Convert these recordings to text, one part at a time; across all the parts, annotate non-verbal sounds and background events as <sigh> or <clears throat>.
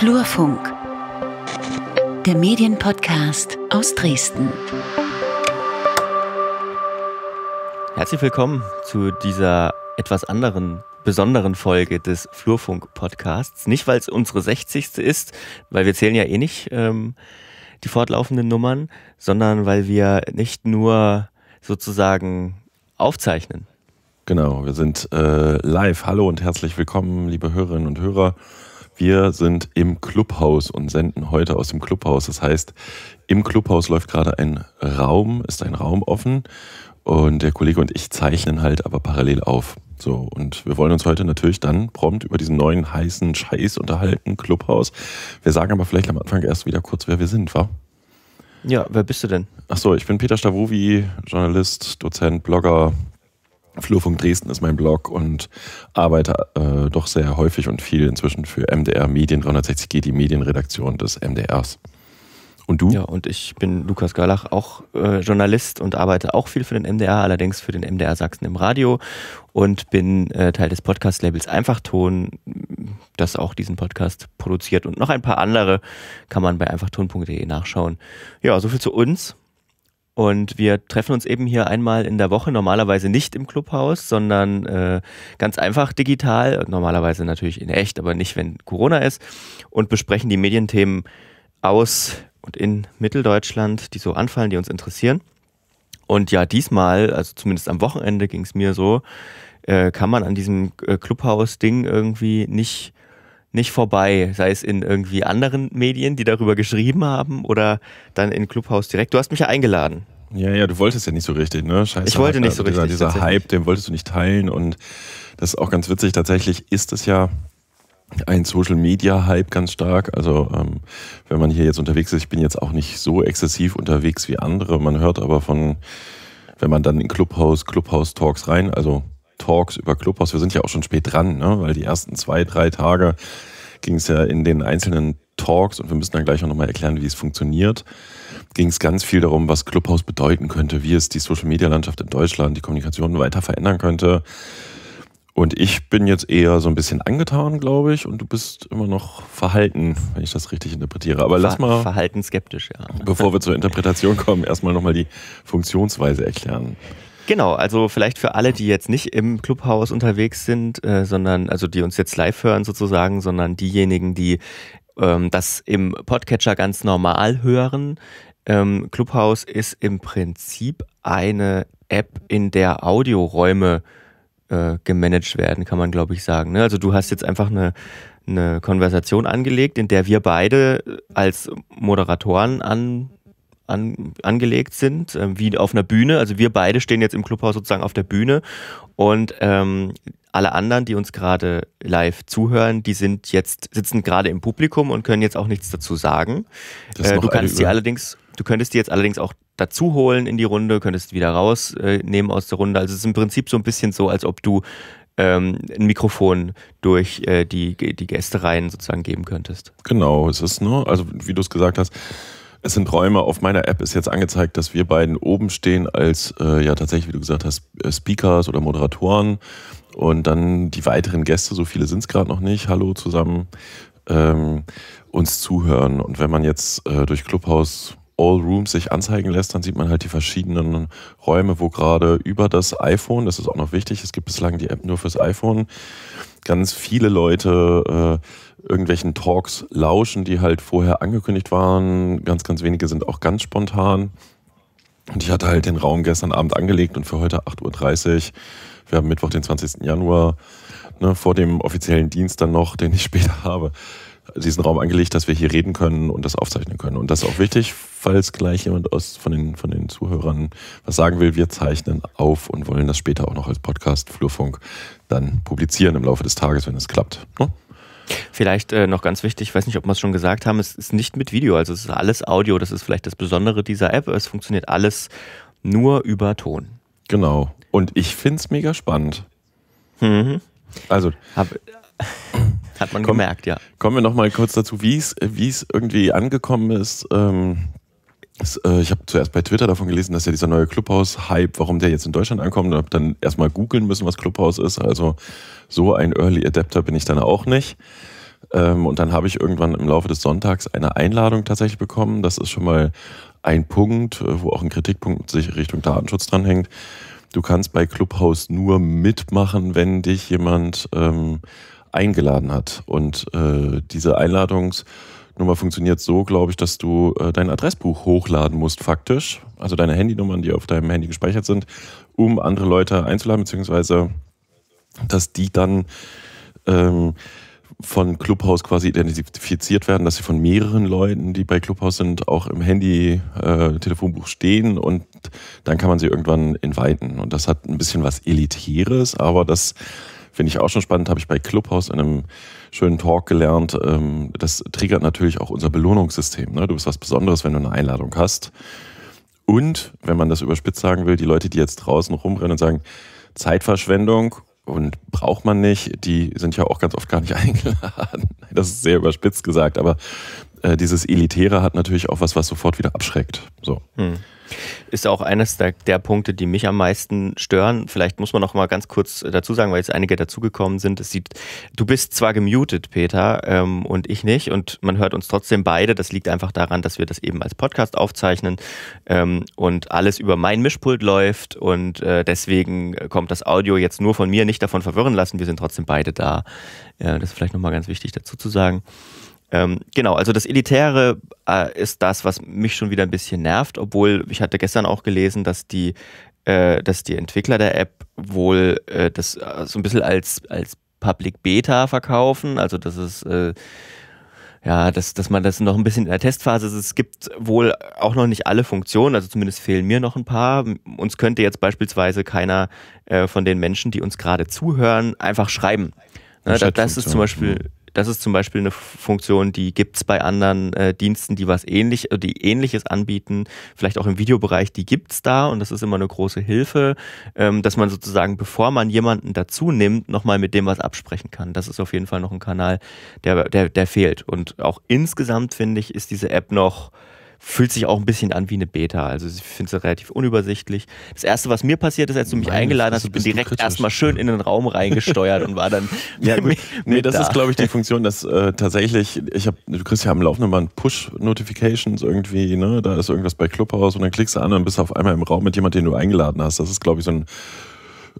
Flurfunk, der Medienpodcast aus Dresden. Herzlich willkommen zu dieser etwas anderen, besonderen Folge des Flurfunk-Podcasts. Nicht, weil es unsere 60. ist, weil wir zählen ja eh nicht ähm, die fortlaufenden Nummern, sondern weil wir nicht nur sozusagen aufzeichnen. Genau, wir sind äh, live. Hallo und herzlich willkommen, liebe Hörerinnen und Hörer. Wir sind im Clubhaus und senden heute aus dem Clubhaus. Das heißt, im Clubhaus läuft gerade ein Raum, ist ein Raum offen und der Kollege und ich zeichnen halt aber parallel auf. So, und wir wollen uns heute natürlich dann prompt über diesen neuen heißen Scheiß unterhalten, Clubhaus. Wir sagen aber vielleicht am Anfang erst wieder kurz, wer wir sind, wa? Ja, wer bist du denn? Achso, ich bin Peter Stavovi, Journalist, Dozent, Blogger, Flurfunk Dresden ist mein Blog und arbeite äh, doch sehr häufig und viel inzwischen für MDR Medien 360G, die Medienredaktion des MDRs. Und du? Ja, und ich bin Lukas Görlach, auch äh, Journalist und arbeite auch viel für den MDR, allerdings für den MDR Sachsen im Radio und bin äh, Teil des Podcast-Labels Einfachton, das auch diesen Podcast produziert. Und noch ein paar andere kann man bei einfachton.de nachschauen. Ja, soviel zu uns. Und wir treffen uns eben hier einmal in der Woche, normalerweise nicht im Clubhaus, sondern äh, ganz einfach digital, normalerweise natürlich in echt, aber nicht, wenn Corona ist, und besprechen die Medienthemen aus und in Mitteldeutschland, die so anfallen, die uns interessieren. Und ja, diesmal, also zumindest am Wochenende ging es mir so, äh, kann man an diesem äh, Clubhaus-Ding irgendwie nicht nicht vorbei, sei es in irgendwie anderen Medien, die darüber geschrieben haben oder dann in Clubhouse direkt. Du hast mich ja eingeladen. Ja, ja, du wolltest ja nicht so richtig, ne? Scheiße. Ich wollte nicht so richtig. Dieser Hype, den wolltest du nicht teilen und das ist auch ganz witzig. Tatsächlich ist es ja ein Social Media Hype ganz stark. Also ähm, wenn man hier jetzt unterwegs ist, ich bin jetzt auch nicht so exzessiv unterwegs wie andere. Man hört aber von, wenn man dann in Clubhouse, Clubhouse Talks rein, also Talks über Clubhouse. Wir sind ja auch schon spät dran, ne? weil die ersten zwei, drei Tage ging es ja in den einzelnen Talks und wir müssen dann gleich auch nochmal erklären, wie es funktioniert. Ging es ganz viel darum, was Clubhouse bedeuten könnte, wie es die Social-Media-Landschaft in Deutschland, die Kommunikation weiter verändern könnte. Und ich bin jetzt eher so ein bisschen angetan, glaube ich, und du bist immer noch verhalten, wenn ich das richtig interpretiere. Aber Ver lass mal. Verhalten skeptisch, ja. Bevor wir <laughs> zur Interpretation kommen, erstmal nochmal die Funktionsweise erklären. Genau, also vielleicht für alle, die jetzt nicht im Clubhaus unterwegs sind, äh, sondern, also die uns jetzt live hören sozusagen, sondern diejenigen, die ähm, das im Podcatcher ganz normal hören. Ähm, Clubhouse ist im Prinzip eine App, in der Audioräume äh, gemanagt werden, kann man glaube ich sagen. Ne? Also du hast jetzt einfach eine, eine Konversation angelegt, in der wir beide als Moderatoren an an, angelegt sind, äh, wie auf einer Bühne. Also wir beide stehen jetzt im Clubhaus sozusagen auf der Bühne und ähm, alle anderen, die uns gerade live zuhören, die sind jetzt, sitzen gerade im Publikum und können jetzt auch nichts dazu sagen. Äh, du kannst die allerdings, du könntest die jetzt allerdings auch dazu holen in die Runde, könntest wieder rausnehmen äh, aus der Runde. Also es ist im Prinzip so ein bisschen so, als ob du ähm, ein Mikrofon durch äh, die, die Gästereien sozusagen geben könntest. Genau, es ist nur, ne, also wie du es gesagt hast, es sind Räume. Auf meiner App ist jetzt angezeigt, dass wir beiden oben stehen als, äh, ja tatsächlich, wie du gesagt hast, äh, Speakers oder Moderatoren. Und dann die weiteren Gäste, so viele sind es gerade noch nicht, hallo zusammen, ähm, uns zuhören. Und wenn man jetzt äh, durch Clubhouse All Rooms sich anzeigen lässt, dann sieht man halt die verschiedenen Räume, wo gerade über das iPhone, das ist auch noch wichtig, es gibt bislang die App nur fürs iPhone, ganz viele Leute... Äh, irgendwelchen Talks lauschen, die halt vorher angekündigt waren. Ganz, ganz wenige sind auch ganz spontan. Und ich hatte halt den Raum gestern Abend angelegt und für heute 8.30 Uhr. Wir haben Mittwoch, den 20. Januar, ne, vor dem offiziellen Dienst dann noch, den ich <laughs> später habe, diesen Raum angelegt, dass wir hier reden können und das aufzeichnen können. Und das ist auch wichtig, falls gleich jemand aus, von, den, von den Zuhörern was sagen will. Wir zeichnen auf und wollen das später auch noch als Podcast Flurfunk dann publizieren im Laufe des Tages, wenn es klappt. Ne? Vielleicht äh, noch ganz wichtig, ich weiß nicht, ob wir es schon gesagt haben, es ist nicht mit Video, also es ist alles Audio, das ist vielleicht das Besondere dieser App, es funktioniert alles nur über Ton. Genau. Und ich finde es mega spannend. Mhm. Also. Hab, <clears throat> hat man komm, gemerkt, ja. Kommen wir nochmal kurz dazu, wie es irgendwie angekommen ist. Ähm, äh, ich habe zuerst bei Twitter davon gelesen, dass ja dieser neue Clubhouse-Hype, warum der jetzt in Deutschland ankommt, und habe dann erstmal googeln müssen, was Clubhouse ist. Also so ein Early Adapter bin ich dann auch nicht. Ähm, und dann habe ich irgendwann im Laufe des Sonntags eine Einladung tatsächlich bekommen. Das ist schon mal ein Punkt, äh, wo auch ein Kritikpunkt sich Richtung Datenschutz dranhängt. Du kannst bei Clubhouse nur mitmachen, wenn dich jemand ähm, eingeladen hat. Und äh, diese Einladungs- Nummer funktioniert so, glaube ich, dass du äh, dein Adressbuch hochladen musst, faktisch. Also deine Handynummern, die auf deinem Handy gespeichert sind, um andere Leute einzuladen, beziehungsweise dass die dann ähm, von Clubhouse quasi identifiziert werden, dass sie von mehreren Leuten, die bei Clubhouse sind, auch im Handy-Telefonbuch äh, stehen und dann kann man sie irgendwann inviten. Und das hat ein bisschen was Elitäres, aber das finde ich auch schon spannend, habe ich bei Clubhouse in einem schönen Talk gelernt. Ähm, das triggert natürlich auch unser Belohnungssystem. Ne? Du bist was Besonderes, wenn du eine Einladung hast. Und, wenn man das überspitzt sagen will, die Leute, die jetzt draußen rumrennen und sagen, Zeitverschwendung und braucht man nicht, die sind ja auch ganz oft gar nicht <laughs> eingeladen. Das ist sehr überspitzt gesagt, aber äh, dieses Elitäre hat natürlich auch was, was sofort wieder abschreckt. So. Hm. Ist auch eines der, der, Punkte, die mich am meisten stören. Vielleicht muss man noch mal ganz kurz äh, dazu sagen, weil jetzt einige dazugekommen sind. Es sieht, du bist zwar gemutet, Peter, ähm, und ich nicht, und man hört uns trotzdem beide. Das liegt einfach daran, dass wir das eben als Podcast aufzeichnen ähm, und alles über mein Mischpult läuft und äh, deswegen kommt das Audio jetzt nur von mir, nicht davon verwirren lassen. Wir sind trotzdem beide da. Ja, das ist vielleicht noch mal ganz wichtig dazu zu sagen. Ähm, genau, also das Elitäre äh, ist das, was mich schon wieder ein bisschen nervt, obwohl ich hatte gestern auch gelesen, dass die, äh, dass die Entwickler der App wohl äh, das äh, so ein bisschen als, als Public Beta verkaufen, also das ist äh, ja, dass, dass man das noch ein bisschen in der Testphase ist. Es gibt wohl auch noch nicht alle Funktionen, also zumindest fehlen mir noch ein paar. Uns könnte jetzt beispielsweise keiner äh, von den Menschen, die uns gerade zuhören, einfach schreiben. Ne, das ist zum Beispiel, hm das ist zum Beispiel eine Funktion, die gibt es bei anderen äh, Diensten, die was ähnlich, äh, die ähnliches anbieten, vielleicht auch im Videobereich, die gibt es da und das ist immer eine große Hilfe, ähm, dass man sozusagen, bevor man jemanden dazu nimmt, nochmal mit dem was absprechen kann. Das ist auf jeden Fall noch ein Kanal, der, der, der fehlt. Und auch insgesamt, finde ich, ist diese App noch fühlt sich auch ein bisschen an wie eine Beta. Also ich finde es relativ unübersichtlich. Das erste, was mir passiert ist, als du mich Nein, eingeladen hast, ich bin direkt erstmal schön in den Raum reingesteuert und war dann. <laughs> ja, <laughs> mit, nee, das da. ist, glaube ich, die Funktion, dass äh, tatsächlich, ich habe, du kriegst ja am laufenden Band Push-Notifications irgendwie, ne? Da ist irgendwas bei Clubhouse und dann klickst du an und bist auf einmal im Raum mit jemandem, den du eingeladen hast. Das ist, glaube ich, so ein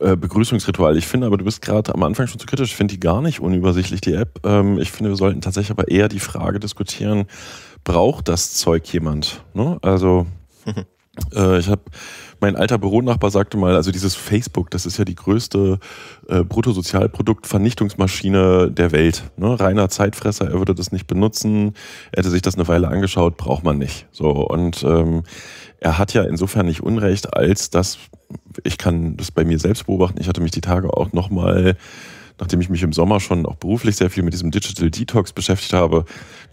äh, Begrüßungsritual. Ich finde aber, du bist gerade am Anfang schon zu kritisch. Ich finde die gar nicht unübersichtlich, die App. Ähm, ich finde, wir sollten tatsächlich aber eher die Frage diskutieren, braucht das Zeug jemand? Ne? Also <laughs> äh, ich habe mein alter Büronachbar sagte mal, also dieses Facebook, das ist ja die größte äh, Bruttosozialprodukt-Vernichtungsmaschine der Welt. Ne? Reiner Zeitfresser, er würde das nicht benutzen, er hätte sich das eine Weile angeschaut, braucht man nicht. So, und ähm, er hat ja insofern nicht Unrecht, als dass, ich kann das bei mir selbst beobachten, ich hatte mich die Tage auch nochmal mal nachdem ich mich im Sommer schon auch beruflich sehr viel mit diesem Digital Detox beschäftigt habe,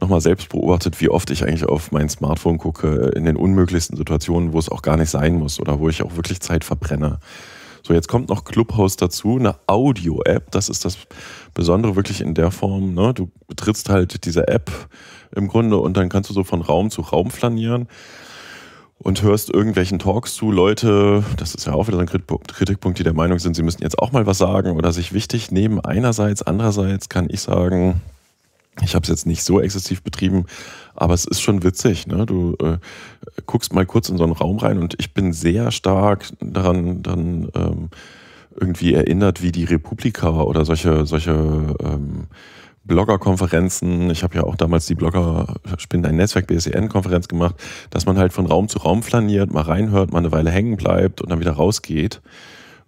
nochmal selbst beobachtet, wie oft ich eigentlich auf mein Smartphone gucke, äh, in den unmöglichsten Situationen, wo es auch gar nicht sein muss oder wo ich auch wirklich Zeit verbrenne. So, jetzt kommt noch Clubhouse dazu, eine Audio-App. Das ist das Besondere wirklich in der Form. Ne? Du betrittst halt diese App im Grunde und dann kannst du so von Raum zu Raum flanieren und hörst irgendwelchen Talks zu, Leute, das ist ja auch wieder ein Kritikpunkt, die der Meinung sind, sie müssen jetzt auch mal was sagen oder sich wichtig nehmen. Einerseits, andererseits kann ich sagen, ich habe es jetzt nicht so exzessiv betrieben, aber es ist schon witzig. Ne? Du äh, guckst mal kurz in so einen Raum rein und ich bin sehr stark daran dann ähm, irgendwie erinnert, wie die Republika oder solche, solche ähm, Bloggerkonferenzen, ich habe ja auch damals die Blogger, ich bin ein Netzwerk BSEN-Konferenz gemacht, dass man halt von Raum zu Raum flaniert, mal reinhört, mal eine Weile hängen bleibt und dann wieder rausgeht.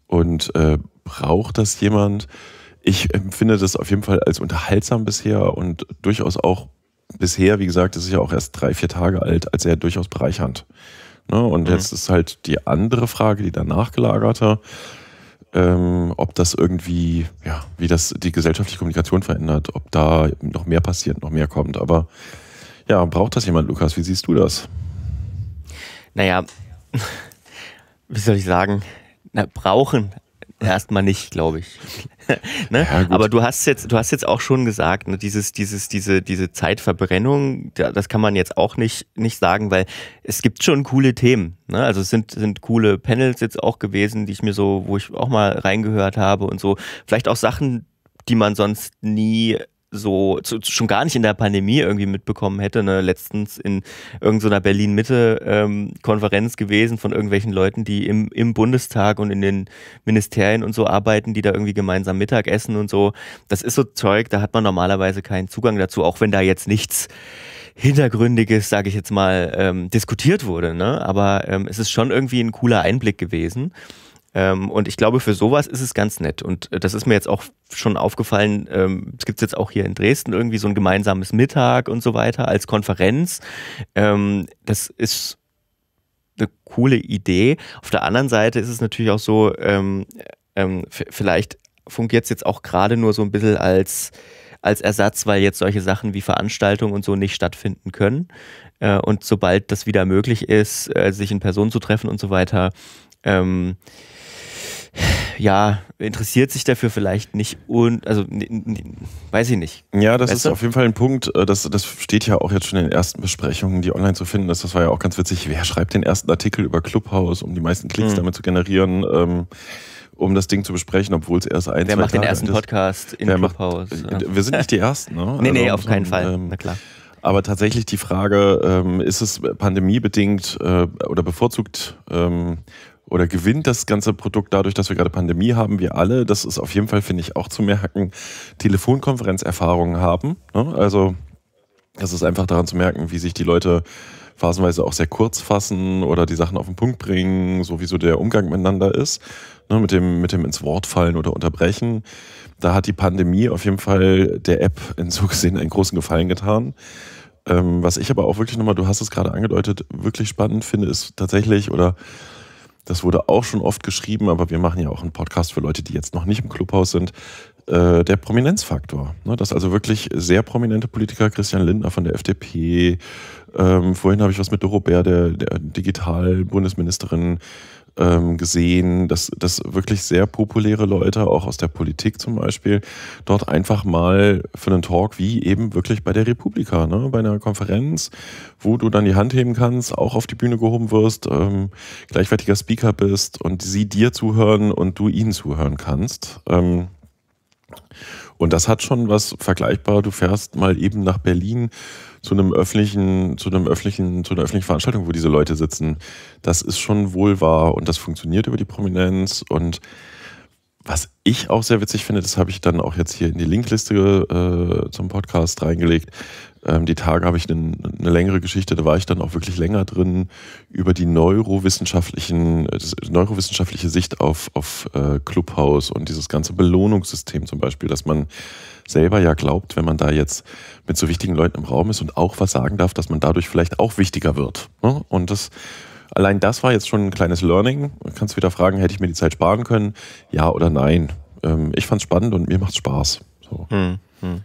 Und äh, braucht das jemand? Ich empfinde das auf jeden Fall als unterhaltsam bisher und durchaus auch bisher, wie gesagt, das ist ja auch erst drei, vier Tage alt, als er durchaus bereichernd. Ne? Und mhm. jetzt ist halt die andere Frage, die danach gelagerte ähm, ob das irgendwie, ja, wie das die gesellschaftliche Kommunikation verändert, ob da noch mehr passiert, noch mehr kommt. Aber ja, braucht das jemand, Lukas? Wie siehst du das? Naja, <laughs> wie soll ich sagen? Na, brauchen. Erstmal nicht, glaube ich. <laughs> ne? ja, Aber du hast jetzt, du hast jetzt auch schon gesagt, ne, dieses, dieses, diese, diese Zeitverbrennung, das kann man jetzt auch nicht, nicht sagen, weil es gibt schon coole Themen. Ne? Also es sind, sind coole Panels jetzt auch gewesen, die ich mir so, wo ich auch mal reingehört habe und so. Vielleicht auch Sachen, die man sonst nie so zu, schon gar nicht in der Pandemie irgendwie mitbekommen hätte. Ne? Letztens in irgendeiner Berlin-Mitte-Konferenz ähm, gewesen von irgendwelchen Leuten, die im, im Bundestag und in den Ministerien und so arbeiten, die da irgendwie gemeinsam Mittag essen und so. Das ist so Zeug, da hat man normalerweise keinen Zugang dazu, auch wenn da jetzt nichts Hintergründiges, sage ich jetzt mal, ähm, diskutiert wurde. Ne? Aber ähm, es ist schon irgendwie ein cooler Einblick gewesen. Ähm, und ich glaube, für sowas ist es ganz nett. Und äh, das ist mir jetzt auch schon aufgefallen. Ähm, es gibt jetzt auch hier in Dresden irgendwie so ein gemeinsames Mittag und so weiter als Konferenz. Ähm, das ist eine coole Idee. Auf der anderen Seite ist es natürlich auch so, ähm, ähm, vielleicht fungiert es jetzt auch gerade nur so ein bisschen als, als Ersatz, weil jetzt solche Sachen wie Veranstaltungen und so nicht stattfinden können. Äh, und sobald das wieder möglich ist, äh, sich in Person zu treffen und so weiter, ähm, ja, interessiert sich dafür vielleicht nicht und, also, weiß ich nicht. Ja, das weißt ist du? auf jeden Fall ein Punkt, äh, das, das steht ja auch jetzt schon in den ersten Besprechungen, die online zu finden ist. Das war ja auch ganz witzig. Wer schreibt den ersten Artikel über Clubhouse, um die meisten Klicks mhm. damit zu generieren? Ähm, um das Ding zu besprechen, obwohl es erst ein, Wer macht Tage den ersten ist. Podcast in Wer Clubhouse? Macht, äh, ja. Wir sind nicht die Ersten, ne? <laughs> Nee, nee, also, auf keinen Fall, ähm, na klar. Aber tatsächlich die Frage, ähm, ist es pandemiebedingt äh, oder bevorzugt ähm, oder gewinnt das ganze Produkt dadurch, dass wir gerade Pandemie haben, wir alle, das ist auf jeden Fall, finde ich, auch zu merken, Telefonkonferenzerfahrungen haben. Ne? Also das ist einfach daran zu merken, wie sich die Leute phasenweise auch sehr kurz fassen oder die Sachen auf den Punkt bringen, so wie so der Umgang miteinander ist, ne, mit, dem, mit dem ins Wort fallen oder unterbrechen. Da hat die Pandemie auf jeden Fall der App in so gesehen einen großen Gefallen getan. Ähm, was ich aber auch wirklich nochmal, du hast es gerade angedeutet, wirklich spannend finde, ist tatsächlich, oder das wurde auch schon oft geschrieben, aber wir machen ja auch einen Podcast für Leute, die jetzt noch nicht im Clubhaus sind. Äh, der Prominenzfaktor. Ne? Dass also wirklich sehr prominente Politiker, Christian Lindner von der FDP, ähm, vorhin habe ich was mit Doro Bär, der, der Digital-Bundesministerin, ähm, gesehen, dass, dass wirklich sehr populäre Leute, auch aus der Politik zum Beispiel, dort einfach mal für einen Talk, wie eben wirklich bei der Republika, ne? bei einer Konferenz, wo du dann die Hand heben kannst, auch auf die Bühne gehoben wirst, ähm, gleichwertiger Speaker bist und sie dir zuhören und du ihnen zuhören kannst. Ähm, und das hat schon was vergleichbar. Du fährst mal eben nach Berlin zu einem öffentlichen, zu einem öffentlichen, zu einer öffentlichen Veranstaltung, wo diese Leute sitzen, das ist schon wohl wahr und das funktioniert über die Prominenz und was ich auch sehr witzig finde, das habe ich dann auch jetzt hier in die Linkliste äh, zum Podcast reingelegt. Ähm, die Tage habe ich eine ne längere Geschichte, da war ich dann auch wirklich länger drin, über die neurowissenschaftlichen, neurowissenschaftliche Sicht auf, auf äh, Clubhouse und dieses ganze Belohnungssystem zum Beispiel, dass man selber ja glaubt, wenn man da jetzt mit so wichtigen Leuten im Raum ist und auch was sagen darf, dass man dadurch vielleicht auch wichtiger wird. Ne? Und das allein das war jetzt schon ein kleines Learning. Du kannst wieder fragen, hätte ich mir die Zeit sparen können? Ja oder nein? Ähm, ich fand es spannend und mir macht es Spaß. So. Hm, hm.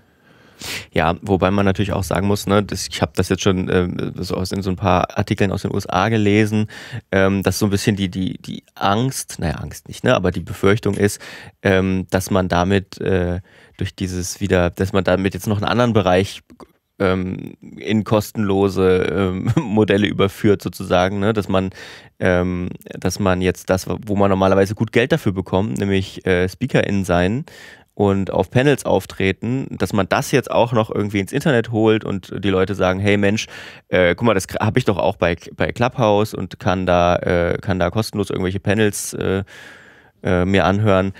Ja, wobei man natürlich auch sagen muss, ne, das, ich habe das jetzt schon ähm, so aus, in so ein paar Artikeln aus den USA gelesen, ähm, dass so ein bisschen die, die, die Angst, naja, Angst nicht, ne, aber die Befürchtung ist, ähm, dass man damit äh, durch dieses wieder, dass man damit jetzt noch einen anderen Bereich ähm, in kostenlose ähm, <laughs> Modelle überführt, sozusagen, ne? dass man, ähm, dass man jetzt das, wo man normalerweise gut Geld dafür bekommt, nämlich äh, SpeakerIn sein, und auf Panels auftreten, dass man das jetzt auch noch irgendwie ins Internet holt und die Leute sagen, hey Mensch, äh, guck mal, das habe ich doch auch bei, bei Clubhouse und kann da, äh, kann da kostenlos irgendwelche Panels äh, äh mir anhören.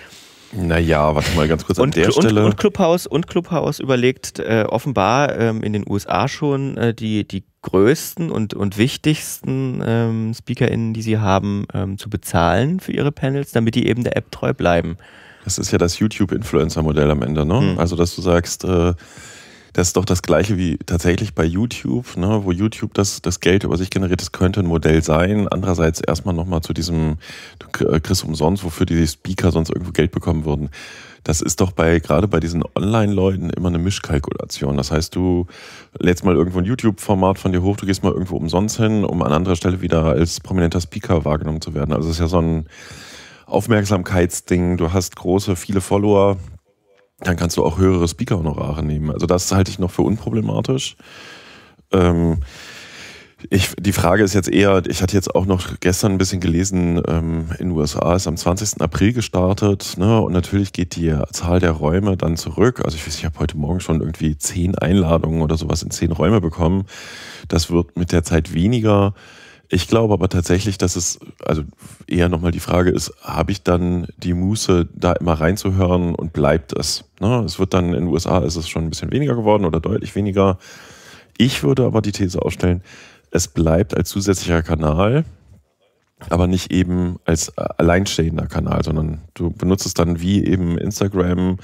Naja, warte mal ganz kurz und, an der und, Stelle. Und Clubhouse, und Clubhouse überlegt äh, offenbar ähm, in den USA schon äh, die, die größten und, und wichtigsten ähm, SpeakerInnen, die sie haben, ähm, zu bezahlen für ihre Panels, damit die eben der App treu bleiben. Das ist ja das YouTube-Influencer-Modell am Ende, ne? Mhm. Also, dass du sagst, äh, das ist doch das gleiche wie tatsächlich bei YouTube, ne, wo YouTube das, das Geld über sich generiert, das könnte ein Modell sein. Andererseits erstmal nochmal zu diesem, du kriegst äh, umsonst, wofür die Speaker sonst irgendwo Geld bekommen würden. Das ist doch bei, gerade bei diesen Online-Leuten immer eine Mischkalkulation. Das heißt, du lädst mal irgendwo ein YouTube-Format von dir hoch, du gehst mal irgendwo umsonst hin, um an anderer Stelle wieder als prominenter Speaker wahrgenommen zu werden. Also es ist ja so ein, Aufmerksamkeitsding, du hast große, viele Follower, dann kannst du auch höhere Speaker-Honorare nehmen. Also das halte ich noch für unproblematisch. Ähm, ich, die Frage ist jetzt eher, ich hatte jetzt auch noch gestern ein bisschen gelesen, ähm, in den USA ist am 20. April gestartet ne, und natürlich geht die Zahl der Räume dann zurück. Also ich weiß, ich habe heute Morgen schon irgendwie zehn Einladungen oder sowas in zehn Räume bekommen. Das wird mit der Zeit weniger. Ich glaube aber tatsächlich, dass es, also eher nochmal die Frage ist, habe ich dann die Muße, da immer reinzuhören und bleibt es? Ne? Es wird dann in den USA ist es schon ein bisschen weniger geworden oder deutlich weniger. Ich würde aber die These aufstellen, es bleibt als zusätzlicher Kanal, aber nicht eben als alleinstehender Kanal, sondern du benutzt es dann wie eben Instagram,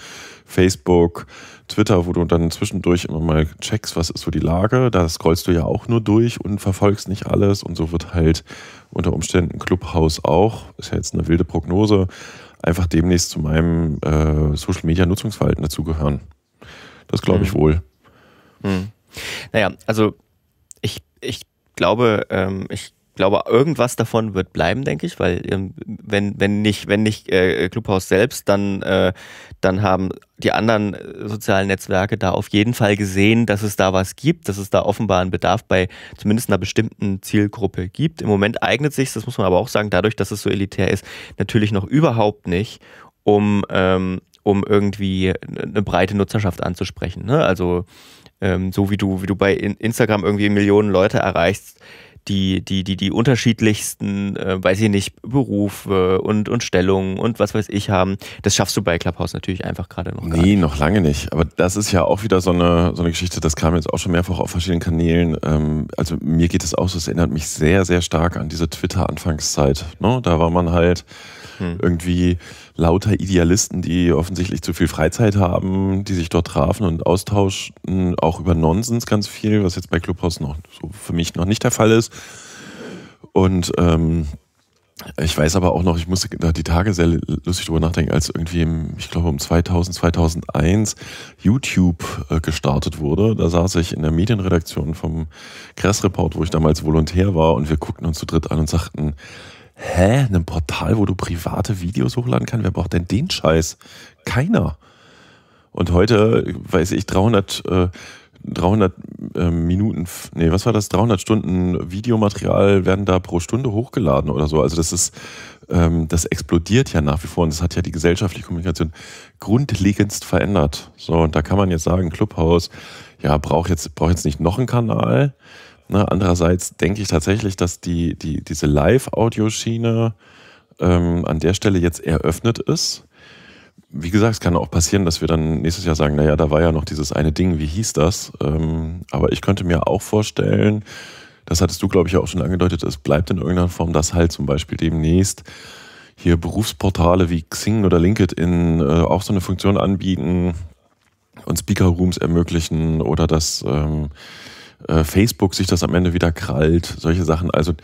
Facebook, Twitter, wo du dann zwischendurch immer mal checkst, was ist so die Lage. Da scrollst du ja auch nur durch und verfolgst nicht alles. Und so wird halt unter Umständen Clubhouse auch, ist ja jetzt eine wilde Prognose, einfach demnächst zu meinem äh, Social Media Nutzungsverhalten dazugehören. Das glaube ich mhm. wohl. Mhm. Naja, also ich, ich glaube, ähm, ich glaube, irgendwas davon wird bleiben, denke ich, weil ähm, wenn, wenn nicht, wenn nicht äh, Clubhouse selbst, dann äh, dann haben die anderen äh, sozialen Netzwerke da auf jeden Fall gesehen, dass es da was gibt, dass es da offenbar einen Bedarf bei zumindest einer bestimmten Zielgruppe gibt. Im Moment eignet sich, das muss man aber auch sagen, dadurch, dass es so elitär ist, natürlich noch überhaupt nicht, um, ähm, um irgendwie eine breite Nutzerschaft anzusprechen. Ne? Also ähm, so wie du, wie du bei Instagram irgendwie Millionen Leute erreichst, die, die, die, die unterschiedlichsten, äh, weiß ich nicht, Berufe und, und Stellungen und was weiß ich haben. Das schaffst du bei Clubhouse natürlich einfach gerade noch. Nee, noch lange nicht. Aber das ist ja auch wieder so eine, so eine Geschichte, das kam jetzt auch schon mehrfach auf verschiedenen Kanälen. Ähm, also mir geht es auch so, es erinnert mich sehr, sehr stark an diese Twitter-Anfangszeit. Ne? Da war man halt hm. irgendwie lauter Idealisten, die offensichtlich zu viel Freizeit haben, die sich dort trafen und austauschten, auch über Nonsens ganz viel, was jetzt bei Clubhouse noch so für mich noch nicht der Fall ist. Und ähm, ich weiß aber auch noch, ich musste da die Tage sehr lustig drüber nachdenken, als irgendwie, im, ich glaube, um 2000, 2001 YouTube äh, gestartet wurde. Da saß ich in der Medienredaktion vom Kressreport, wo ich damals Volontär war, und wir guckten uns zu dritt an und sagten, Hä? Ein Portal, wo du private Videos hochladen kannst? Wer braucht denn den Scheiß? Keiner. Und heute, weiß ich, 300, äh, 300 äh, Minuten, nee, was war das? 300 Stunden Videomaterial werden da pro Stunde hochgeladen oder so. Also das ist, ähm, das explodiert ja nach wie vor und das hat ja die gesellschaftliche Kommunikation grundlegendst verändert. So, und da kann man jetzt sagen, Clubhouse, ja, braucht jetzt, brauch jetzt nicht noch einen Kanal, Ne? Andererseits denke ich tatsächlich, dass die, die, diese Live-Audioschiene ähm, an der Stelle jetzt eröffnet ist. Wie gesagt, es kann auch passieren, dass wir dann nächstes Jahr sagen, naja, da war ja noch dieses eine Ding, wie hieß das? Ähm, aber ich könnte mir auch vorstellen, das hattest du, glaube ich, auch schon angedeutet, es bleibt in irgendeiner Form, dass halt zum Beispiel demnächst hier Berufsportale wie Xing oder LinkedIn äh, auch so eine Funktion anbieten und Speaker Rooms ermöglichen oder dass ähm, äh, Facebook sich das am Ende wieder krallt, solche Sachen. Also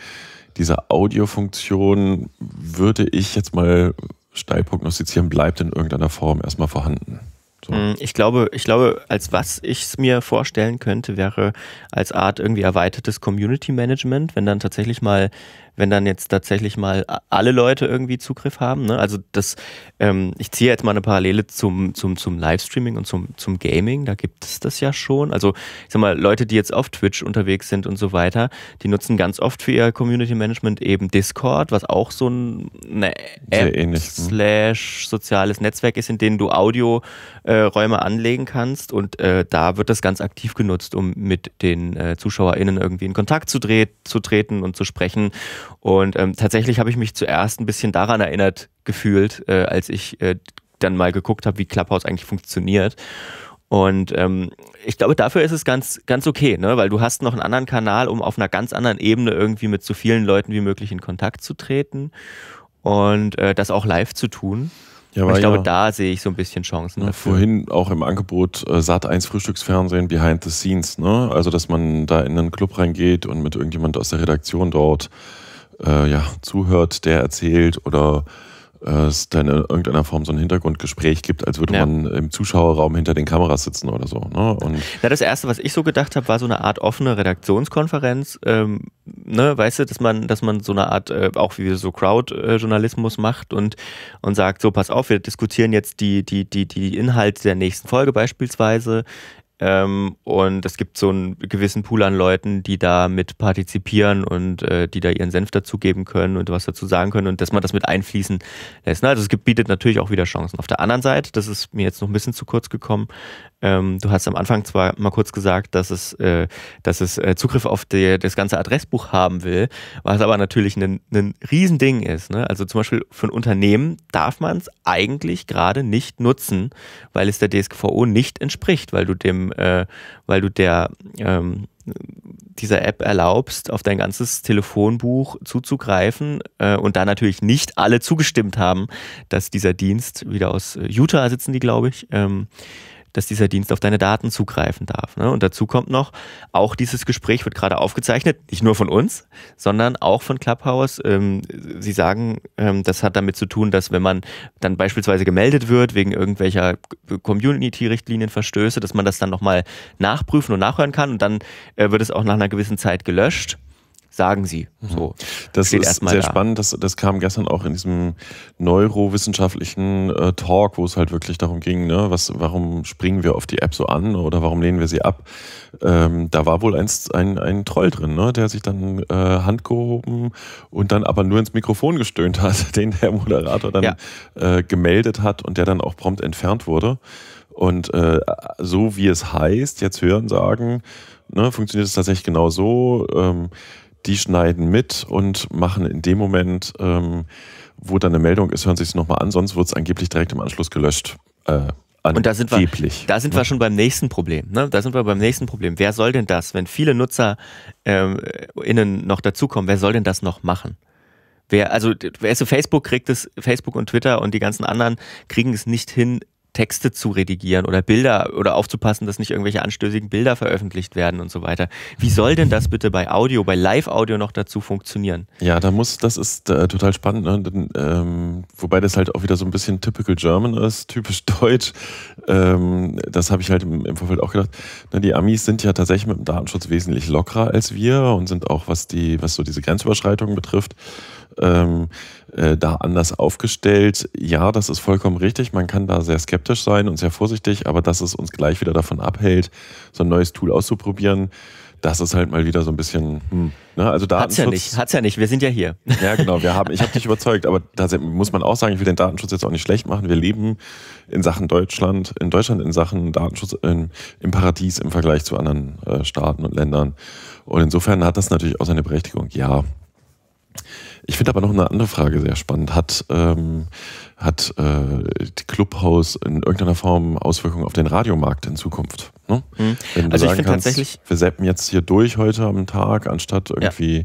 diese Audiofunktion würde ich jetzt mal steil prognostizieren, bleibt in irgendeiner Form erstmal vorhanden. So. Mm, ich glaube, ich glaube, als was ich es mir vorstellen könnte, wäre als Art irgendwie erweitertes Community Management, wenn dann tatsächlich mal, wenn dann jetzt tatsächlich mal alle Leute irgendwie Zugriff haben. Ne? Also das, ähm, ich ziehe jetzt mal eine Parallele zum, zum, zum Livestreaming und zum, zum Gaming, da gibt es das ja schon. Also ich sag mal, Leute, die jetzt auf Twitch unterwegs sind und so weiter, die nutzen ganz oft für ihr Community Management eben Discord, was auch so eine App ähnlich, hm. slash soziales Netzwerk ist, in dem du Audio äh, Räume anlegen kannst. Und äh, da wird das ganz aktiv genutzt, um mit den äh, ZuschauerInnen irgendwie in Kontakt zu, dreht, zu treten und zu sprechen. Und ähm, tatsächlich habe ich mich zuerst ein bisschen daran erinnert gefühlt, äh, als ich äh, dann mal geguckt habe, wie Clubhouse eigentlich funktioniert. Und ähm, ich glaube, dafür ist es ganz, ganz okay, ne? weil du hast noch einen anderen Kanal, um auf einer ganz anderen Ebene irgendwie mit so vielen Leuten wie möglich in Kontakt zu treten und äh, das auch live zu tun. Ja, aber ich glaube, ja, da sehe ich so ein bisschen Chancen. Ja, vorhin auch im Angebot äh, Sat 1 Frühstücksfernsehen Behind the Scenes, ne? Also, dass man da in einen Club reingeht und mit irgendjemand aus der Redaktion dort äh, ja, zuhört, der erzählt oder äh, es dann in irgendeiner Form so ein Hintergrundgespräch gibt, als würde ja. man im Zuschauerraum hinter den Kameras sitzen oder so. Ne? Und Na, das Erste, was ich so gedacht habe, war so eine Art offene Redaktionskonferenz. Ähm, ne? Weißt du, dass man, dass man so eine Art, äh, auch wie wir so Crowd-Journalismus macht und, und sagt, so pass auf, wir diskutieren jetzt die, die, die, die Inhalte der nächsten Folge beispielsweise. Ähm, und es gibt so einen gewissen Pool an Leuten, die da mit partizipieren und äh, die da ihren Senf dazugeben können und was dazu sagen können und dass man das mit einfließen lässt. Ne? Also es bietet natürlich auch wieder Chancen. Auf der anderen Seite, das ist mir jetzt noch ein bisschen zu kurz gekommen, ähm, du hast am Anfang zwar mal kurz gesagt, dass es, äh, dass es äh, Zugriff auf die, das ganze Adressbuch haben will, was aber natürlich ein, ein Riesending ist. Ne? Also zum Beispiel für ein Unternehmen darf man es eigentlich gerade nicht nutzen, weil es der DSGVO nicht entspricht, weil du dem äh, weil du der ähm, dieser App erlaubst, auf dein ganzes Telefonbuch zuzugreifen äh, und da natürlich nicht alle zugestimmt haben, dass dieser Dienst wieder aus äh, Utah sitzen die, glaube ich, ähm, dass dieser Dienst auf deine Daten zugreifen darf. Ne? Und dazu kommt noch, auch dieses Gespräch wird gerade aufgezeichnet, nicht nur von uns, sondern auch von Clubhouse. Ähm, sie sagen, ähm, das hat damit zu tun, dass wenn man dann beispielsweise gemeldet wird wegen irgendwelcher Community-Richtlinienverstöße, dass man das dann nochmal nachprüfen und nachhören kann und dann äh, wird es auch nach einer gewissen Zeit gelöscht sagen sie. Mhm. So das steht ist sehr da. spannend. Das, das kam gestern auch in diesem neurowissenschaftlichen äh, Talk, wo es halt wirklich darum ging, ne, was, warum springen wir auf die App so an oder warum lehnen wir sie ab? Ähm, da war wohl einst ein, ein Troll drin, ne, der sich dann äh, Hand gehoben und dann aber nur ins Mikrofon gestöhnt hat, <laughs> den der Moderator dann ja. äh, gemeldet hat und der dann auch prompt entfernt wurde. Und äh, so wie es heißt, jetzt hören, sagen, ne, funktioniert es tatsächlich genau so. Ähm, die schneiden mit und machen in dem Moment, ähm, wo dann eine Meldung ist, hören sich es nochmal an, sonst wird es angeblich direkt im Anschluss gelöscht. Äh, und da sind, wir, da sind wir ne? schon beim nächsten Problem. Ne? Da sind wir beim nächsten Problem. Wer soll denn das, wenn viele NutzerInnen ähm, innen noch dazukommen, wer soll denn das noch machen? Wer, also weißt Facebook kriegt es, Facebook und Twitter und die ganzen anderen kriegen es nicht hin, Texte zu redigieren oder Bilder oder aufzupassen, dass nicht irgendwelche anstößigen Bilder veröffentlicht werden und so weiter. Wie soll denn das bitte bei Audio, bei Live-Audio noch dazu funktionieren? Ja, da muss, das ist äh, total spannend, ne? Denn, ähm, wobei das halt auch wieder so ein bisschen typical German ist, typisch <laughs> deutsch. Ähm, das habe ich halt im, im, Vorfeld auch gedacht. Ne, die Amis sind ja tatsächlich mit dem Datenschutz wesentlich lockerer als wir und sind auch, was die, was so diese Grenzüberschreitungen betrifft, ähm, äh, da anders aufgestellt. Ja, das ist vollkommen richtig. Man kann da sehr skeptisch sein und sehr vorsichtig, aber dass es uns gleich wieder davon abhält, so ein neues Tool auszuprobieren, das ist halt mal wieder so ein bisschen. Hm, ne? Also Datenschutz. Hat's ja nicht, hat's ja nicht. Wir sind ja hier. Ja, genau. Wir haben. Ich habe dich überzeugt, aber da muss man auch sagen, ich will den Datenschutz jetzt auch nicht schlecht machen. Wir leben in Sachen Deutschland, in Deutschland in Sachen Datenschutz in, im Paradies im Vergleich zu anderen äh, Staaten und Ländern. Und insofern hat das natürlich auch seine Berechtigung. Ja, ich finde aber noch eine andere Frage sehr spannend. Hat, ähm, hat äh, Clubhouse in irgendeiner Form Auswirkungen auf den Radiomarkt in Zukunft? Ne? Mhm. Wenn du also sagen ich kannst, tatsächlich wir seppen jetzt hier durch heute am Tag, anstatt irgendwie ja.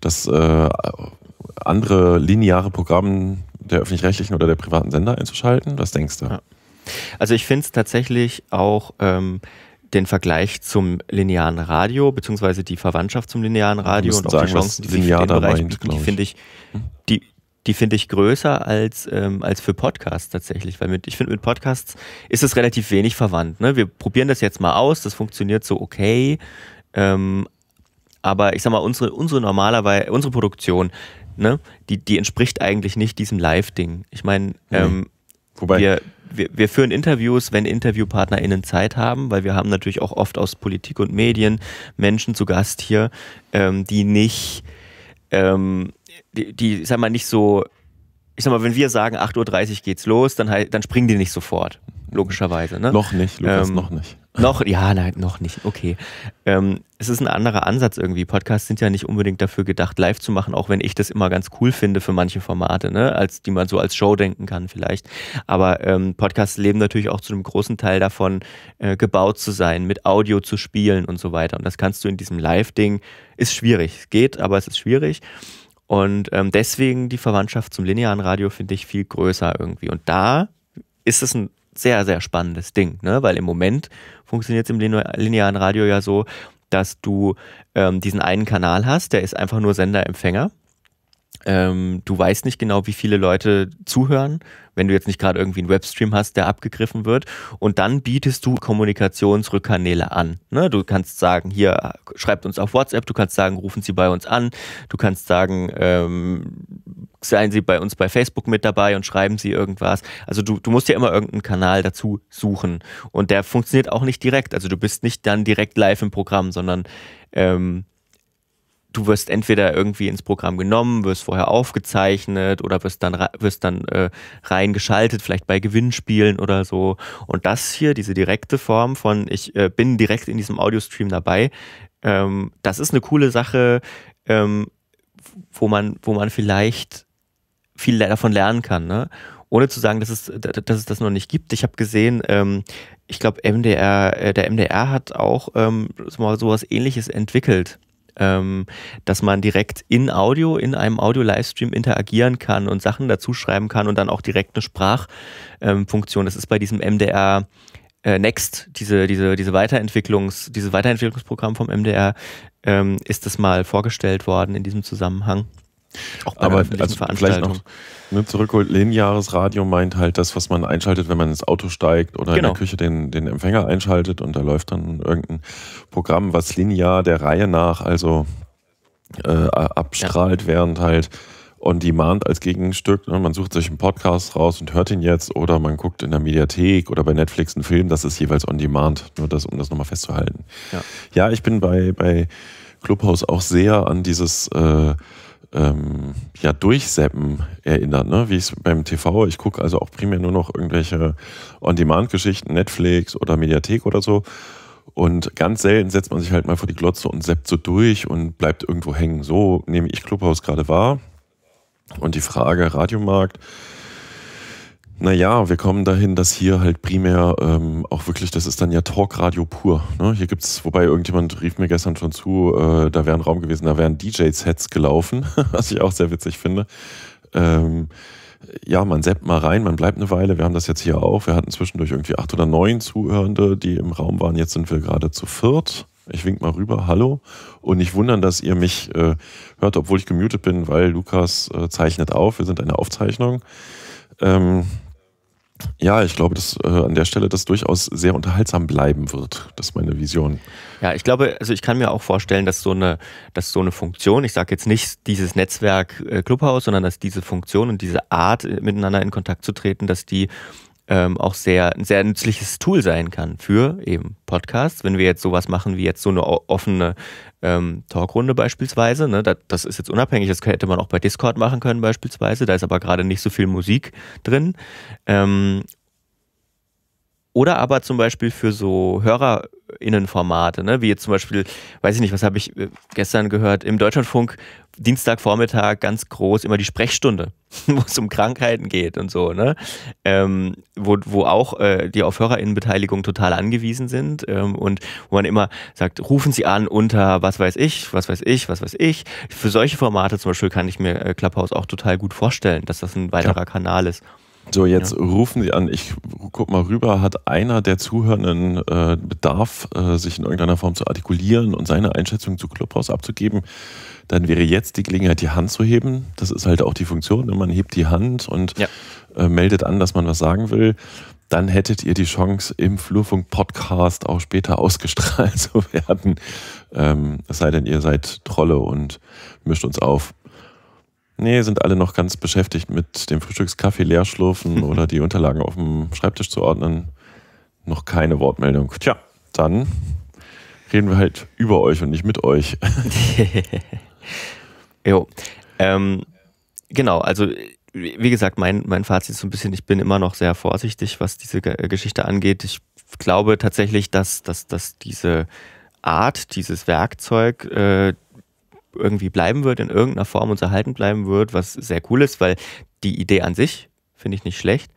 das äh, andere lineare Programm der öffentlich-rechtlichen oder der privaten Sender einzuschalten? Was denkst du? Ja. Also ich finde es tatsächlich auch ähm, den Vergleich zum linearen Radio, beziehungsweise die Verwandtschaft zum linearen Radio und auch sagen, die Chancen, die sich für den Bereich meint, bieten, die finde ich, die, die finde ich größer als, ähm, als für Podcasts tatsächlich, weil mit, ich finde, mit Podcasts ist es relativ wenig verwandt. Ne? Wir probieren das jetzt mal aus, das funktioniert so okay. Ähm, aber ich sag mal, unsere, unsere normalerweise, unsere Produktion, ne, die, die entspricht eigentlich nicht diesem Live-Ding. Ich meine, mhm. ähm, Wobei wir, wir, wir, führen Interviews, wenn InterviewpartnerInnen Zeit haben, weil wir haben natürlich auch oft aus Politik und Medien Menschen zu Gast hier, ähm, die nicht, ähm, die, die, sag mal, nicht so ich sag mal, wenn wir sagen, 8.30 Uhr geht's los, dann, dann springen die nicht sofort, logischerweise. Ne? Noch nicht, Lukas, ähm, noch nicht. Noch, ja, nein, noch nicht, okay. Ähm, es ist ein anderer Ansatz irgendwie. Podcasts sind ja nicht unbedingt dafür gedacht, live zu machen, auch wenn ich das immer ganz cool finde für manche Formate, ne? als, die man so als Show denken kann vielleicht. Aber ähm, Podcasts leben natürlich auch zu einem großen Teil davon, äh, gebaut zu sein, mit Audio zu spielen und so weiter. Und das kannst du in diesem Live-Ding, ist schwierig. Es geht, aber es ist schwierig. Und ähm, deswegen die Verwandtschaft zum linearen Radio finde ich viel größer irgendwie. Und da ist es ein sehr, sehr spannendes Ding, ne? weil im Moment funktioniert es im linearen Radio ja so, dass du ähm, diesen einen Kanal hast, der ist einfach nur Sender-Empfänger. Ähm, du weißt nicht genau, wie viele Leute zuhören, wenn du jetzt nicht gerade irgendwie einen Webstream hast, der abgegriffen wird. Und dann bietest du Kommunikationsrückkanäle an. Ne? Du kannst sagen, hier schreibt uns auf WhatsApp, du kannst sagen, rufen Sie bei uns an, du kannst sagen, ähm, seien Sie bei uns bei Facebook mit dabei und schreiben Sie irgendwas. Also du, du musst ja immer irgendeinen Kanal dazu suchen. Und der funktioniert auch nicht direkt. Also du bist nicht dann direkt live im Programm, sondern ähm, du wirst entweder irgendwie ins Programm genommen, wirst vorher aufgezeichnet oder wirst dann, wirst dann äh, reingeschaltet, vielleicht bei Gewinnspielen oder so. Und das hier, diese direkte Form von, ich äh, bin direkt in diesem Audiostream dabei, ähm, das ist eine coole Sache, ähm, wo, man, wo man vielleicht viel davon lernen kann. Ne? Ohne zu sagen, dass es, dass es das noch nicht gibt. Ich habe gesehen, ähm, ich glaube, MDR, äh, der MDR hat auch ähm, sowas ähnliches entwickelt ähm, dass man direkt in Audio, in einem Audio-Livestream interagieren kann und Sachen dazu schreiben kann und dann auch direkt eine Sprachfunktion. Ähm, das ist bei diesem MDR äh, Next, diese, diese, diese Weiterentwicklungs, dieses Weiterentwicklungsprogramm vom MDR, ähm, ist das mal vorgestellt worden in diesem Zusammenhang. Auch bei Aber also vielleicht noch ne, zurückholt, lineares Radio meint halt das, was man einschaltet, wenn man ins Auto steigt oder genau. in der genau. Küche den, den Empfänger einschaltet und da läuft dann irgendein Programm, was linear der Reihe nach also äh, abstrahlt, ja. während halt on demand als Gegenstück. Ne, man sucht sich einen Podcast raus und hört ihn jetzt oder man guckt in der Mediathek oder bei Netflix einen Film, das ist jeweils on demand, nur das, um das nochmal festzuhalten. Ja. ja, ich bin bei, bei Clubhouse auch sehr an dieses äh, ähm, ja, Durchseppen erinnert, ne? wie ich es beim TV, ich gucke also auch primär nur noch irgendwelche On-Demand-Geschichten, Netflix oder Mediathek oder so. Und ganz selten setzt man sich halt mal vor die Glotze und seppt so durch und bleibt irgendwo hängen. So nehme ich Clubhouse gerade wahr. Und die Frage Radiomarkt, naja, wir kommen dahin, dass hier halt primär ähm, auch wirklich, das ist dann ja Talkradio pur. Ne? Hier es, wobei irgendjemand rief mir gestern schon zu, äh, da wäre ein Raum gewesen, da wären DJ-Sets gelaufen, <laughs> was ich auch sehr witzig finde. Ähm, ja, man seppt mal rein, man bleibt eine Weile. Wir haben das jetzt hier auch. Wir hatten zwischendurch irgendwie acht oder neun Zuhörende, die im Raum waren. Jetzt sind wir gerade zu viert. Ich wink mal rüber, hallo. Und nicht wundern, dass ihr mich äh, hört, obwohl ich gemutet bin, weil Lukas äh, zeichnet auf. Wir sind eine Aufzeichnung. Ähm, ja, ich glaube, dass äh, an der Stelle das durchaus sehr unterhaltsam bleiben wird. Das ist meine Vision. Ja, ich glaube, also ich kann mir auch vorstellen, dass so eine, dass so eine Funktion, ich sage jetzt nicht dieses Netzwerk äh, Clubhouse, sondern dass diese Funktion und diese Art, äh, miteinander in Kontakt zu treten, dass die ähm, auch sehr, ein sehr nützliches Tool sein kann für eben Podcasts. Wenn wir jetzt sowas machen wie jetzt so eine offene ähm, Talkrunde beispielsweise, ne, das, das, ist jetzt unabhängig, das hätte man auch bei Discord machen können beispielsweise, da ist aber gerade nicht so viel Musik drin. Ähm, oder aber zum Beispiel für so HörerInnenformate, ne? wie jetzt zum Beispiel, weiß ich nicht, was habe ich äh, gestern gehört, im Deutschlandfunk Dienstagvormittag ganz groß immer die Sprechstunde, <laughs> wo es um Krankheiten geht und so, ne? Ähm, wo, wo auch äh, die auf HörerInnenbeteiligung total angewiesen sind ähm, und wo man immer sagt, rufen Sie an unter was weiß ich, was weiß ich, was weiß ich. Für solche Formate zum Beispiel kann ich mir äh, Clubhouse auch total gut vorstellen, dass das ein weiterer ja. Kanal ist. So, jetzt ja. rufen Sie an. Ich guck mal rüber. Hat einer der Zuhörenden äh, Bedarf, äh, sich in irgendeiner Form zu artikulieren und seine Einschätzung zu Clubhouse abzugeben? Dann wäre jetzt die Gelegenheit, die Hand zu heben. Das ist halt auch die Funktion. Ne? Man hebt die Hand und ja. äh, meldet an, dass man was sagen will. Dann hättet ihr die Chance, im Flurfunk-Podcast auch später <laughs> ausgestrahlt zu werden. Ähm, es sei denn, ihr seid Trolle und mischt uns auf. Nee, sind alle noch ganz beschäftigt mit dem Frühstückskaffee leerschlürfen <laughs> oder die Unterlagen auf dem Schreibtisch zu ordnen. Noch keine Wortmeldung. Tja, dann reden wir halt über euch und nicht mit euch. <laughs> jo. Ähm, genau, also wie gesagt, mein, mein Fazit ist so ein bisschen, ich bin immer noch sehr vorsichtig, was diese Geschichte angeht. Ich glaube tatsächlich, dass, dass, dass diese Art, dieses Werkzeug, äh, irgendwie bleiben wird, in irgendeiner Form uns erhalten bleiben wird, was sehr cool ist, weil die Idee an sich finde ich nicht schlecht.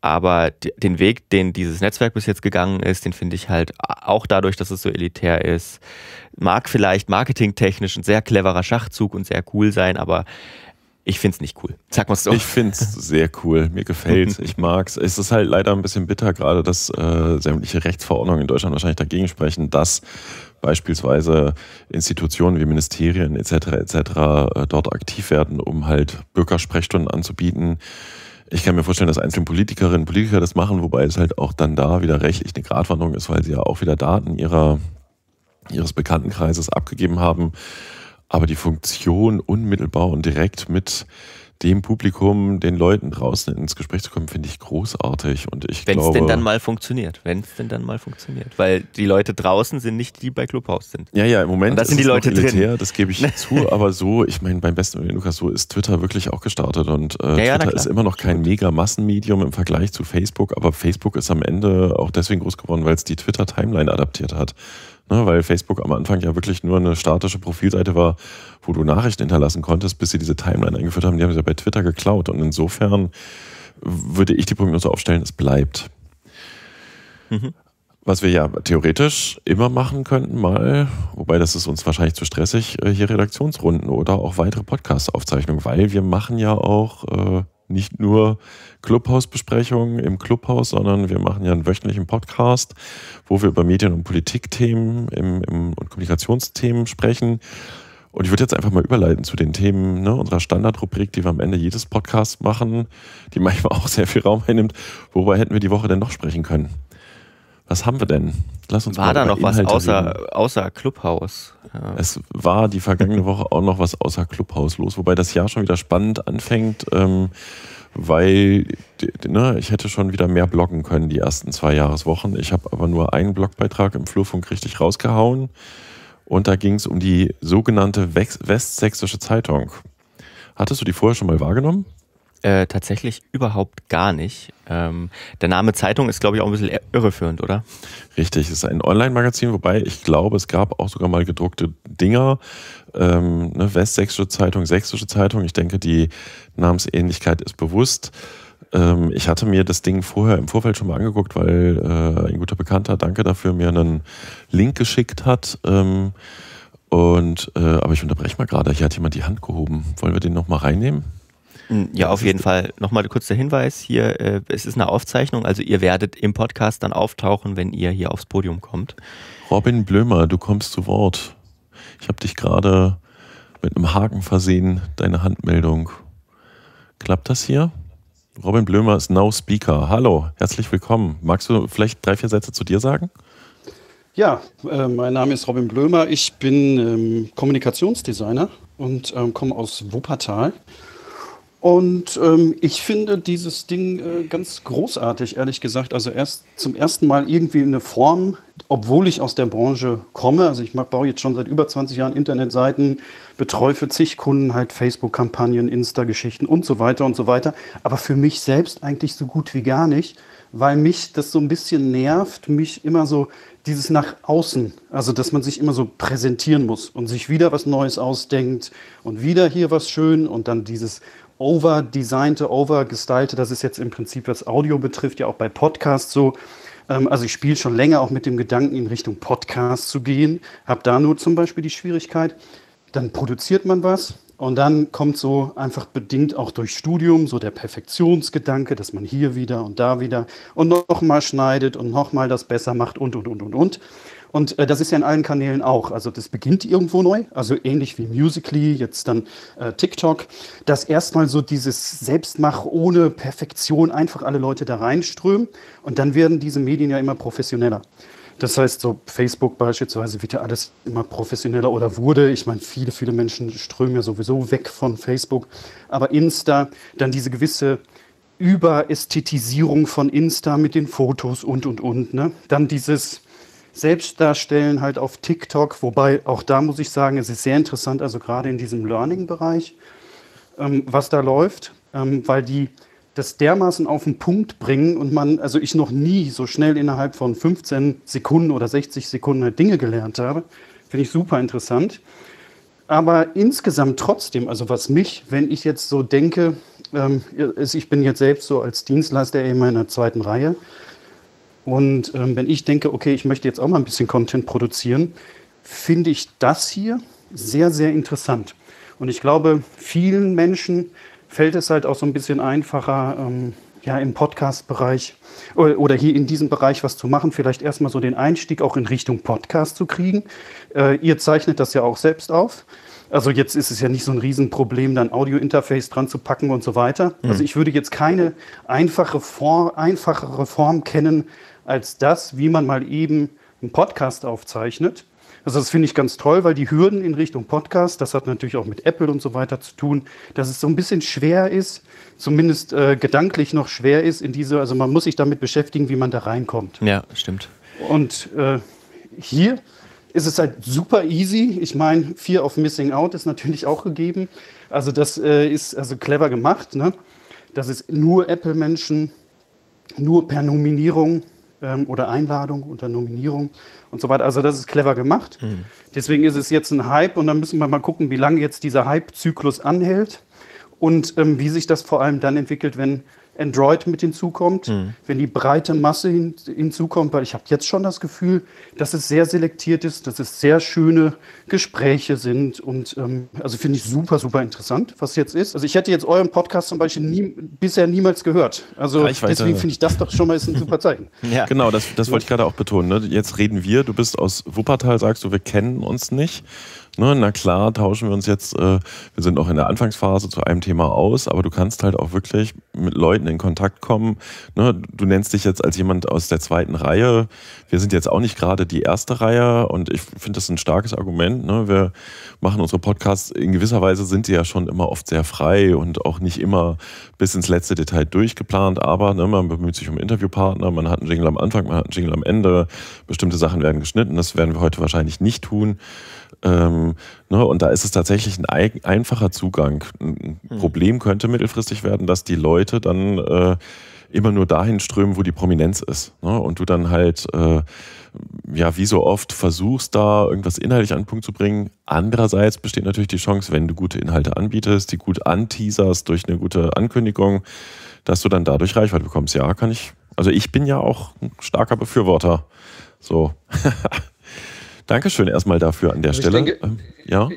Aber den Weg, den dieses Netzwerk bis jetzt gegangen ist, den finde ich halt auch dadurch, dass es so elitär ist, mag vielleicht marketingtechnisch ein sehr cleverer Schachzug und sehr cool sein, aber ich finde es nicht cool. Sag mal so. Ich finde es sehr cool. Mir gefällt <laughs> Ich mag es. Es ist halt leider ein bisschen bitter, gerade dass äh, sämtliche Rechtsverordnungen in Deutschland wahrscheinlich dagegen sprechen, dass beispielsweise Institutionen wie Ministerien etc. etc. Äh, dort aktiv werden, um halt Bürgersprechstunden anzubieten. Ich kann mir vorstellen, dass einzelne Politikerinnen und Politiker das machen, wobei es halt auch dann da wieder rechtlich eine Gratwanderung ist, weil sie ja auch wieder Daten ihrer, ihres Bekanntenkreises abgegeben haben. Aber die Funktion unmittelbar und direkt mit dem Publikum, den Leuten draußen ins Gespräch zu kommen, finde ich großartig. Und ich Wenn es denn dann mal funktioniert. Wenn es denn dann mal funktioniert. Weil die Leute draußen sind nicht die, die bei Clubhouse sind. Ja, ja, im Moment das sind die Leute elitär, drin. das gebe ich <laughs> zu. Aber so, ich meine, beim besten Willen, Lukas, so ist Twitter wirklich auch gestartet. Und äh, ja, ja, Twitter ist immer noch kein mega Massenmedium im Vergleich zu Facebook. Aber Facebook ist am Ende auch deswegen groß geworden, weil es die Twitter-Timeline adaptiert hat. Ne, weil Facebook am Anfang ja wirklich nur eine statische Profilseite war, wo du Nachrichten hinterlassen konntest, bis sie diese Timeline eingeführt haben. Die haben sie ja bei Twitter geklaut. Und insofern würde ich die Prognose aufstellen, es bleibt. Mhm. Was wir ja theoretisch immer machen könnten, mal, wobei das ist uns wahrscheinlich zu stressig, äh, hier Redaktionsrunden oder auch weitere Podcast-Aufzeichnungen, weil wir machen ja auch äh, nicht nur Clubhouse-Besprechungen im Clubhaus, sondern wir machen ja einen wöchentlichen Podcast, wo wir über Medien- und Politikthemen im, im, und Kommunikationsthemen sprechen. Und ich würde jetzt einfach mal überleiten zu den Themen ne, unserer Standardrubrik, die wir am Ende jedes Podcasts machen, die manchmal auch sehr viel Raum einnimmt. Worüber hätten wir die Woche denn noch sprechen können? Was haben wir denn? Lass uns war mal da noch Inhalte was außer, reden. außer Clubhaus? Ja. Es war die vergangene <laughs> Woche auch noch was außer Clubhaus los, wobei das Jahr schon wieder spannend anfängt, ähm, weil ne, ich hätte schon wieder mehr bloggen können die ersten zwei Jahreswochen. Ich habe aber nur einen Blogbeitrag im Flurfunk richtig rausgehauen und da ging es um die sogenannte Westsächsische Zeitung. Hattest du die vorher schon mal wahrgenommen? Äh, tatsächlich überhaupt gar nicht. Ähm, der Name Zeitung ist, glaube ich, auch ein bisschen e- irreführend, oder? Richtig, es ist ein Online-Magazin, wobei ich glaube, es gab auch sogar mal gedruckte Dinger. Ähm, ne, Westsächsische Zeitung, Sächsische Zeitung. Ich denke, die Namensähnlichkeit ist bewusst. Ähm, ich hatte mir das Ding vorher im Vorfeld schon mal angeguckt, weil äh, ein guter Bekannter, danke dafür, mir einen Link geschickt hat. Ähm, und, äh, aber ich unterbreche mal gerade, hier hat jemand die Hand gehoben. Wollen wir den nochmal reinnehmen? Hm, ja, auf jeden Fall. Nochmal kurz der Hinweis hier, äh, es ist eine Aufzeichnung, also ihr werdet im Podcast dann auftauchen, wenn ihr hier aufs Podium kommt. Robin Blömer, du kommst zu Wort. Ich habe dich gerade mit einem Haken versehen, deine Handmeldung. Klappt das hier? Robin Blömer ist Now Speaker. Hallo, herzlich willkommen. Magst du vielleicht drei, vier Sätze zu dir sagen? Ja, äh, mein Name ist Robin Blömer. Ich bin ähm, Kommunikationsdesigner und ähm, komme aus Wuppertal. Und ähm, ich finde dieses Ding äh, ganz großartig, ehrlich gesagt. Also erst zum ersten Mal irgendwie eine Form, obwohl ich aus der Branche komme. Also ich mach, baue jetzt schon seit über 20 Jahren Internetseiten, betreue für zig Kunden halt Facebook-Kampagnen, Insta-Geschichten und so weiter und so weiter. Aber für mich selbst eigentlich so gut wie gar nicht, weil mich das so ein bisschen nervt, mich immer so dieses nach außen, also dass man sich immer so präsentieren muss und sich wieder was Neues ausdenkt und wieder hier was schön und dann dieses overdesignte, overgestalte. Das ist jetzt im Prinzip, was Audio betrifft, ja auch bei Podcasts so. Ähm, also ich spiele schon länger auch mit dem Gedanken, in Richtung Podcast zu gehen. Habe da nur zum Beispiel die Schwierigkeit, dann produziert man was und dann kommt so einfach bedingt auch durch Studium so der Perfektionsgedanke, dass man hier wieder und da wieder und nochmal schneidet und nochmal das besser macht und, und, und, und, und. Und äh, das ist ja in allen Kanälen auch. Also das beginnt irgendwo neu, also ähnlich wie Musically, jetzt dann äh, TikTok, dass erstmal so dieses Selbstmach ohne Perfektion einfach alle Leute da reinströmen und dann werden diese Medien ja immer professioneller. Das heißt, so Facebook beispielsweise wird ja alles immer professioneller oder wurde. Ich meine, viele, viele Menschen strömen ja sowieso weg von Facebook. Aber Insta, dann diese gewisse Überästhetisierung von Insta mit den Fotos und, und, und. Ne? Dann dieses selbst darstellen, halt auf TikTok, wobei auch da muss ich sagen, es ist sehr interessant, also gerade in diesem Learning-Bereich, ähm, was da läuft, ähm, weil die das dermaßen auf den Punkt bringen und man, also ich noch nie so schnell innerhalb von 15 Sekunden oder 60 Sekunden halt Dinge gelernt habe, finde ich super interessant. Aber insgesamt trotzdem, also was mich, wenn ich jetzt so denke, ähm, ich bin jetzt selbst so als Dienstleister eben in der zweiten Reihe, und ähm, wenn ich denke, okay, ich möchte jetzt auch mal ein bisschen Content produzieren, finde ich das hier sehr, sehr interessant. Und ich glaube, vielen Menschen fällt es halt auch so ein bisschen einfacher, ähm, ja, im Podcast-Bereich oder, oder, hier in diesem Bereich was zu machen, vielleicht erstmal so den Einstieg auch in Richtung Podcast zu kriegen. Äh, ihr zeichnet das ja auch selbst auf. Also jetzt ist es ja nicht so ein Riesenproblem, dann Audio-Interface dran zu packen und so weiter. Also mhm. Also ich würde jetzt keine einfache Form, einfachere Form kennen, als das, wie man mal eben einen Podcast aufzeichnet. Also das finde ich ganz toll, weil die Hürden in Richtung Podcast, das hat natürlich auch mit Apple und so weiter zu tun, dass es so ein bisschen schwer ist, zumindest äh, gedanklich noch schwer ist in diese, also man muss sich damit beschäftigen, wie man da reinkommt. Ja, stimmt. Und äh, hier ist es halt super easy. Ich meine, Fear of Missing Out ist natürlich auch gegeben. Also das äh, ist also clever gemacht, ne? dass es nur Apple-Menschen nur per Nominierung ähm, oder Einladung unter Nominierung und so weiter. Also das ist clever gemacht. Mhm. Deswegen ist es jetzt ein Hype und dann müssen wir mal gucken, wie lange jetzt dieser Hype-Zyklus anhält und ähm, wie sich das vor allem dann entwickelt, wenn Android mit hinzukommt, mhm. wenn die breite Masse hin, hinzukommt, weil ich habe jetzt schon das Gefühl, dass es sehr selektiert ist, dass es sehr schöne Gespräche sind und ähm, also finde ich super, super interessant, was jetzt ist. Also ich hätte jetzt euren Podcast zum Beispiel nie, bisher niemals gehört. Also deswegen äh, finde ich das doch schon mal ist ein super Zeichen. <laughs> ja. Genau, das, das wollte ich gerade auch betonen. Ne? Jetzt reden wir, du bist aus Wuppertal, sagst du, wir kennen uns nicht. Ne, na klar, tauschen wir uns jetzt, äh, wir sind auch in der Anfangsphase zu einem Thema aus, aber du kannst halt auch wirklich mit Leuten in Kontakt kommen. Ne, du nennst dich jetzt als jemand aus der zweiten Reihe. Wir sind jetzt auch nicht gerade die erste Reihe und ich finde das ein starkes Argument. Ne? Wir machen unsere Podcasts, in gewisser Weise sind sie ja schon immer oft sehr frei und auch nicht immer bis ins letzte Detail durchgeplant, aber ne, man bemüht sich um Interviewpartner, man hat einen Jingle am Anfang, man hat einen Jingle am Ende, bestimmte Sachen werden geschnitten, das werden wir heute wahrscheinlich nicht tun. Ähm, ne, und da ist es tatsächlich ein einfacher Zugang. Ein hm. Problem könnte mittelfristig werden, dass die Leute dann äh, immer nur dahin strömen, wo die Prominenz ist. Ne? Und du dann halt, äh, ja, wie so oft versuchst, da irgendwas inhaltlich an den Punkt zu bringen. Andererseits besteht natürlich die Chance, wenn du gute Inhalte anbietest, die gut anteaserst durch eine gute Ankündigung, dass du dann dadurch Reichweite bekommst. Ja, kann ich. Also ich bin ja auch ein starker Befürworter. So. <laughs> Dankeschön erstmal dafür an der also Stelle. Denke, ähm, ja.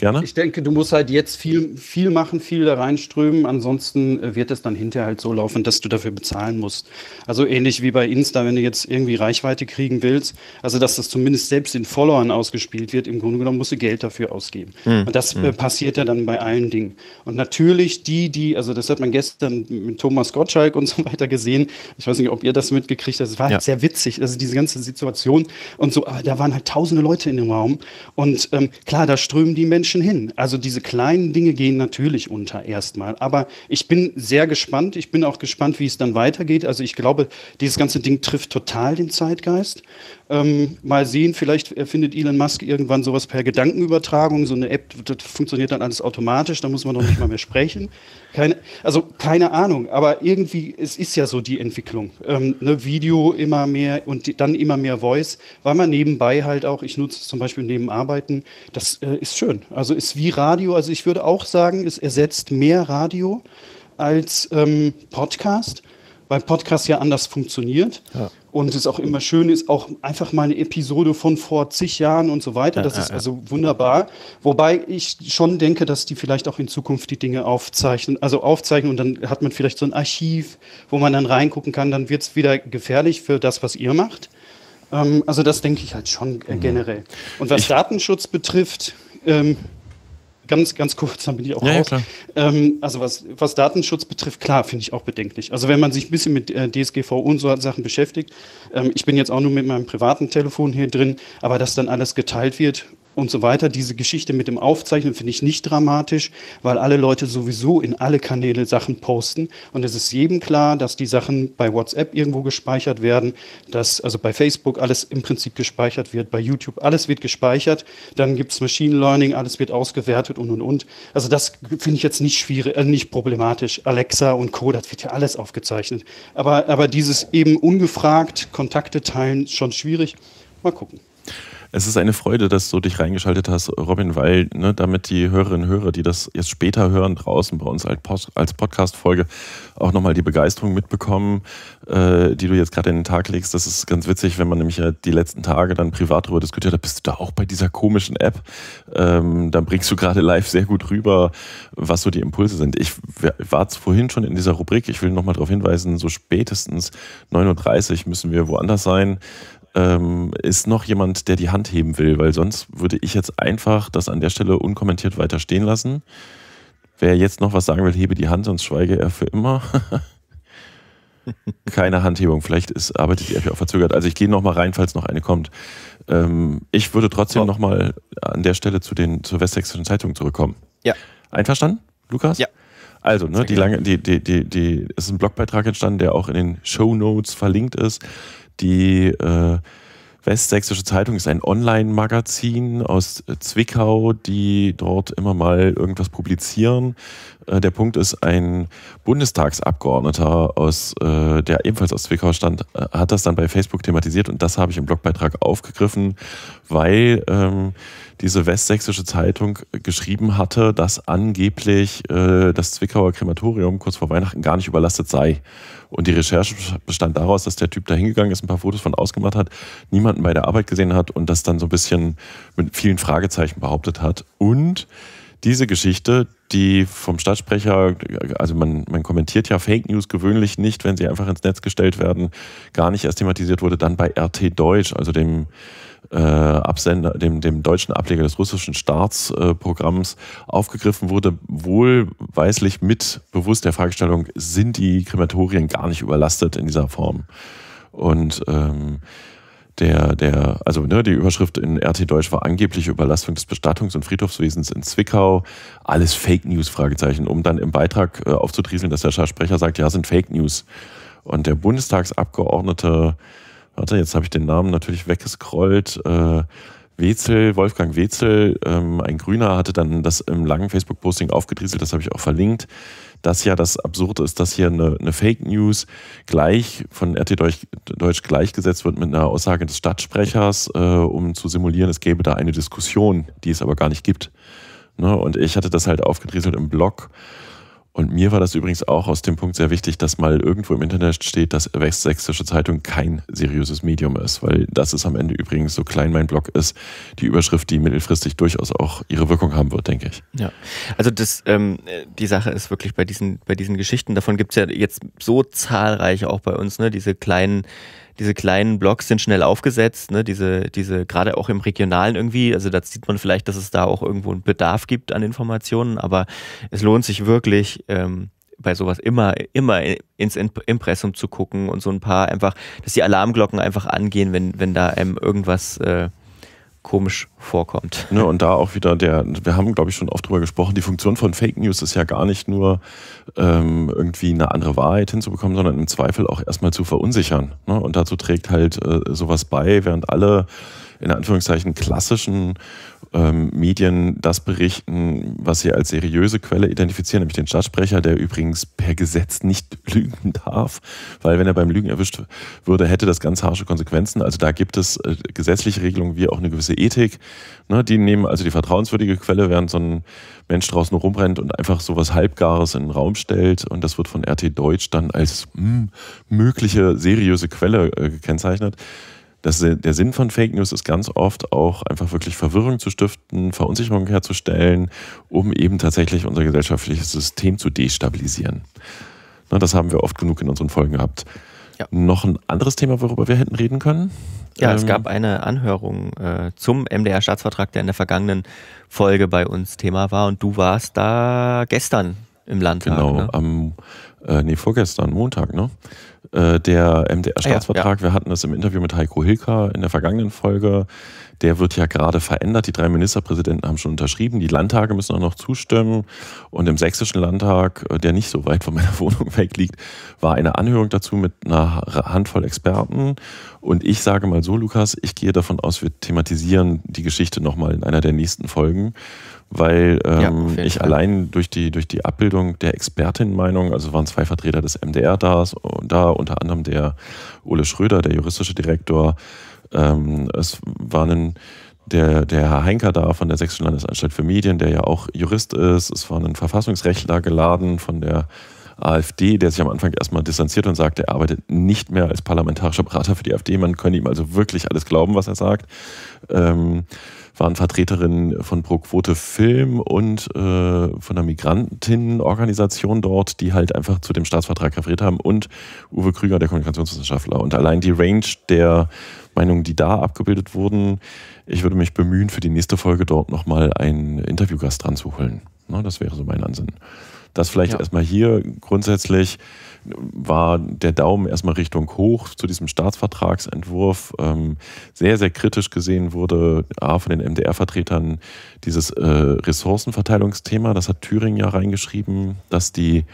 Gerne. Ich denke, du musst halt jetzt viel, viel machen, viel da reinströmen. Ansonsten äh, wird es dann hinterher halt so laufen, dass du dafür bezahlen musst. Also ähnlich wie bei Insta, wenn du jetzt irgendwie Reichweite kriegen willst, also dass das zumindest selbst in Followern ausgespielt wird, im Grunde genommen musst du Geld dafür ausgeben. Mhm. Und das mhm. passiert ja dann bei allen Dingen. Und natürlich die, die, also das hat man gestern mit Thomas Gottschalk und so weiter gesehen. Ich weiß nicht, ob ihr das mitgekriegt habt. Es war ja. halt sehr witzig, also diese ganze Situation und so. Aber da waren halt tausende Leute in dem Raum. Und ähm, klar, da strömen die Menschen Menschen hin. Also diese kleinen Dinge gehen natürlich unter erstmal. Aber ich bin sehr gespannt. Ich bin auch gespannt, wie es dann weitergeht. Also ich glaube, dieses ganze Ding trifft total den Zeitgeist. Ähm, mal sehen, vielleicht erfindet äh, Elon Musk irgendwann sowas per Gedankenübertragung, so eine App, das funktioniert dann alles automatisch, da muss man noch nicht mal mehr sprechen. Keine, also keine Ahnung, aber irgendwie, es ist ja so die Entwicklung. Ähm, ne, Video immer mehr und die, dann immer mehr Voice, weil man nebenbei halt auch, ich nutze es zum Beispiel neben Arbeiten, das äh, ist schön. Also ist wie Radio, also ich würde auch sagen, es ersetzt mehr Radio als ähm, Podcast, weil Podcast ja anders funktioniert. Ja und es auch immer schön ist, auch einfach mal eine Episode von vor zig Jahren und so weiter. Das ist also wunderbar. Wobei ich schon denke, dass die vielleicht auch in Zukunft die Dinge aufzeichnen, also aufzeichnen und dann hat man vielleicht so ein Archiv, wo man dann reingucken kann. Dann wird es wieder gefährlich für das, was ihr macht. Ähm, also das denke ich halt schon äh, mhm. generell. Und was ich Datenschutz betrifft, ähm, ganz, ganz kurz, dann bin ich auch ja, raus. Ja, ähm, also was, was Datenschutz betrifft, klar, finde ich auch bedenklich. Also wenn man sich ein bisschen mit äh, DSGV und so Sachen beschäftigt, ähm, ich bin jetzt auch nur mit meinem privaten Telefon hier drin, aber dass dann alles geteilt wird und so weiter. Diese Geschichte mit dem Aufzeichnen finde ich nicht dramatisch, weil alle Leute sowieso in alle Kanäle Sachen posten. Und es ist jedem klar, dass die Sachen bei WhatsApp irgendwo gespeichert werden, dass also bei Facebook alles im Prinzip gespeichert wird, bei YouTube alles wird gespeichert. Dann gibt es Machine Learning, alles wird ausgewertet und und und. Also das finde ich jetzt nicht schwierig, äh, nicht problematisch. Alexa und Co., das wird ja alles aufgezeichnet. Aber, aber dieses eben ungefragt Kontakte teilen, schon schwierig. Mal gucken. Es ist eine Freude, dass du dich reingeschaltet hast, Robin, weil ne, damit die Hörerinnen und Hörer, die das jetzt später hören, draußen bei uns als Podcast-Folge auch nochmal die Begeisterung mitbekommen, äh, die du jetzt gerade in den Tag legst. Das ist ganz witzig, wenn man nämlich ja die letzten Tage dann privat darüber diskutiert hat, bist du da auch bei dieser komischen App? Ähm, dann bringst du gerade live sehr gut rüber, was so die Impulse sind. Ich war vorhin schon in dieser Rubrik, ich will nochmal darauf hinweisen, so spätestens 9.30 Uhr müssen wir woanders sein ähm, ist noch jemand, der die Hand heben will, weil sonst würde ich jetzt einfach das an der Stelle unkommentiert weiter stehen lassen. Wer jetzt noch was sagen will, hebe die Hand, sonst schweige er für immer. <laughs> Keine Handhebung, vielleicht ist, arbeitet ihr App auch verzögert. Also ich gehe nochmal rein, falls noch eine kommt. Ähm, ich würde trotzdem oh. nochmal an der Stelle zu den, zur Westsächsischen Zeitung zurückkommen. Ja. Einverstanden, Lukas? Ja. Also, ne, die lange, die, die, die, die, ist ein Blogbeitrag entstanden, der auch in den Show Notes verlinkt ist. Die äh, Westsächsische Zeitung ist ein Online-Magazin aus Zwickau, die dort immer mal irgendwas publizieren. Äh, der Punkt ist, ein Bundestagsabgeordneter aus, äh, der ebenfalls aus Zwickau stand, äh, hat das dann bei Facebook thematisiert und das habe ich im Blogbeitrag aufgegriffen, weil ähm, diese Westsächsische Zeitung geschrieben hatte, dass angeblich äh, das Zwickauer Krematorium kurz vor Weihnachten gar nicht überlastet sei. Und die Recherche bestand daraus, dass der Typ da hingegangen ist, ein paar Fotos von ausgemacht hat, niemanden bei der Arbeit gesehen hat und das dann so ein bisschen mit vielen Fragezeichen behauptet hat. Und diese Geschichte, die vom Stadtsprecher, also man, man kommentiert ja Fake News gewöhnlich nicht, wenn sie einfach ins Netz gestellt werden, gar nicht erst thematisiert wurde, dann bei RT Deutsch, also dem äh, Absender, dem, dem deutschen Ableger des russischen Staatsprogramms äh, aufgegriffen wurde, wohlweislich mit bewusst der Fragestellung, sind die Krematorien gar nicht überlastet in dieser Form? Und ähm, der, der, also ne, die Überschrift in RT Deutsch war angebliche Überlastung des Bestattungs- und Friedhofswesens in Zwickau. Alles Fake News, Fragezeichen, um dann im Beitrag äh, aufzudrieseln, dass der Sprecher sagt, ja, sind Fake News. Und der Bundestagsabgeordnete warte, jetzt habe ich den Namen natürlich weggescrollt. Äh, Wetzel, Wolfgang Wetzel, ähm, ein Grüner, hatte dann das im langen Facebook-Posting aufgedrieselt, das habe ich auch verlinkt, dass ja das Absurde ist, dass hier eine, eine Fake News gleich von RT Deutsch, Deutsch, gleichgesetzt wird mit einer Aussage des Stadtsprechers, äh, um zu simulieren, es gäbe da eine Diskussion, die es aber gar nicht gibt. Ne? Und ich hatte das halt aufgedrieselt im Blog und mir war das übrigens auch aus dem Punkt sehr wichtig, dass mal irgendwo im Internet steht, dass Westsächsische Zeitung kein seriöses Medium ist, weil das ist am Ende übrigens, so klein mein Blog ist, die Überschrift, die mittelfristig durchaus auch ihre Wirkung haben wird, denke ich. Ja, also das, ähm, die Sache ist wirklich bei diesen, bei diesen Geschichten, davon gibt es ja jetzt so zahlreiche auch bei uns, ne, diese kleinen diese kleinen Blogs sind schnell aufgesetzt, ne? diese, diese, gerade auch im Regionalen irgendwie, also da sieht man vielleicht, dass es da auch irgendwo einen Bedarf gibt an Informationen, aber es lohnt sich wirklich, ähm, bei sowas immer, immer ins Impressum zu gucken und so ein paar einfach, dass die Alarmglocken einfach angehen, wenn, wenn da einem ähm, irgendwas äh, komisch vorkommt. <laughs> Ne, und da auch wieder der, wir haben glaube ich schon oft drüber gesprochen, die Funktion von Fake News ist ja gar nicht nur ähm, irgendwie eine andere Wahrheit hinzubekommen, sondern im Zweifel auch erstmal zu verunsichern. Ne? Und dazu trägt halt äh, sowas bei, während alle in Anführungszeichen klassischen ähm, Medien das berichten, was sie als seriöse Quelle identifizieren, nämlich den Stadtsprecher, der übrigens per Gesetz nicht <laughs> lügen darf, weil wenn er beim Lügen erwischt würde, hätte das ganz harsche Konsequenzen. Also da gibt es äh, gesetzliche Regelungen wie auch eine gewisse Ethik. Ne? Die nehmen also die vertrauenswürdige Quelle, während so ein Mensch draußen rumrennt und einfach sowas Halbgares in den Raum stellt und das wird von RT Deutsch dann als mh, hm, mögliche seriöse Quelle äh, gekennzeichnet. Das, der Sinn von Fake News ist ganz oft auch einfach wirklich Verwirrung zu stiften, Verunsicherung herzustellen, um eben tatsächlich unser gesellschaftliches System zu destabilisieren. Na, das haben wir oft genug in unseren Folgen gehabt. Ja. Noch ein anderes Thema, worüber wir hätten reden können? Ja, ähm, es gab eine Anhörung äh, zum MDR-Staatsvertrag, der in der vergangenen Folge bei uns Thema war und du warst da gestern im Landtag. Genau, ne? am, äh, nee, vorgestern, Montag, ne? Äh, der MDR-Staatsvertrag. Ah ja, ja. Wir hatten das im Interview mit Heiko Hilker in der vergangenen Folge der wird ja gerade verändert. Die drei Ministerpräsidenten haben schon unterschrieben. Die Landtage müssen auch noch zustimmen. Und im sächsischen Landtag, äh, der nicht so weit von meiner <laughs> Wohnung weg liegt, war eine Anhörung dazu mit einer Handvoll Experten. Und ich sage mal so, Lukas, ich gehe davon aus, wir thematisieren die Geschichte nochmal in einer der nächsten Folgen, weil ähm, ja, ich Fall. allein durch die, durch die Abbildung der Expertinnenmeinung, also waren zwei Vertreter des MDR da, da unter anderem der Ole Schröder, der juristische Direktor, ähm, es waren der, der Herr Heinker da von der Sächsischen Landesanstalt für Medien, der ja auch Jurist ist. Es war ein Verfassungsrechtler geladen von der AfD, der sich am Anfang erstmal distanziert und sagte, er arbeitet nicht mehr als parlamentarischer Berater für die AfD. Man könnte ihm also wirklich alles glauben, was er sagt. Ähm, waren Vertreterinnen von Pro Quote Film und äh, von der Migrantinnenorganisation dort, die halt einfach zu dem Staatsvertrag referiert haben und Uwe Krüger, der Kommunikationswissenschaftler. Und allein die Range der Meinungen, die da abgebildet wurden, ich würde mich bemühen, für die nächste Folge dort nochmal einen Interviewgast dran zu holen. Na, ne, das wäre so mein Ansinnen. Das vielleicht ja. erstmal hier grundsätzlich war der Daumen erstmal Richtung hoch zu diesem Staatsvertragsentwurf ähm, sehr, sehr kritisch gesehen wurde, A, von den MDR-Vertretern dieses äh, Ressourcenverteilungsthema, das hat Thüringen ja reingeschrieben, dass die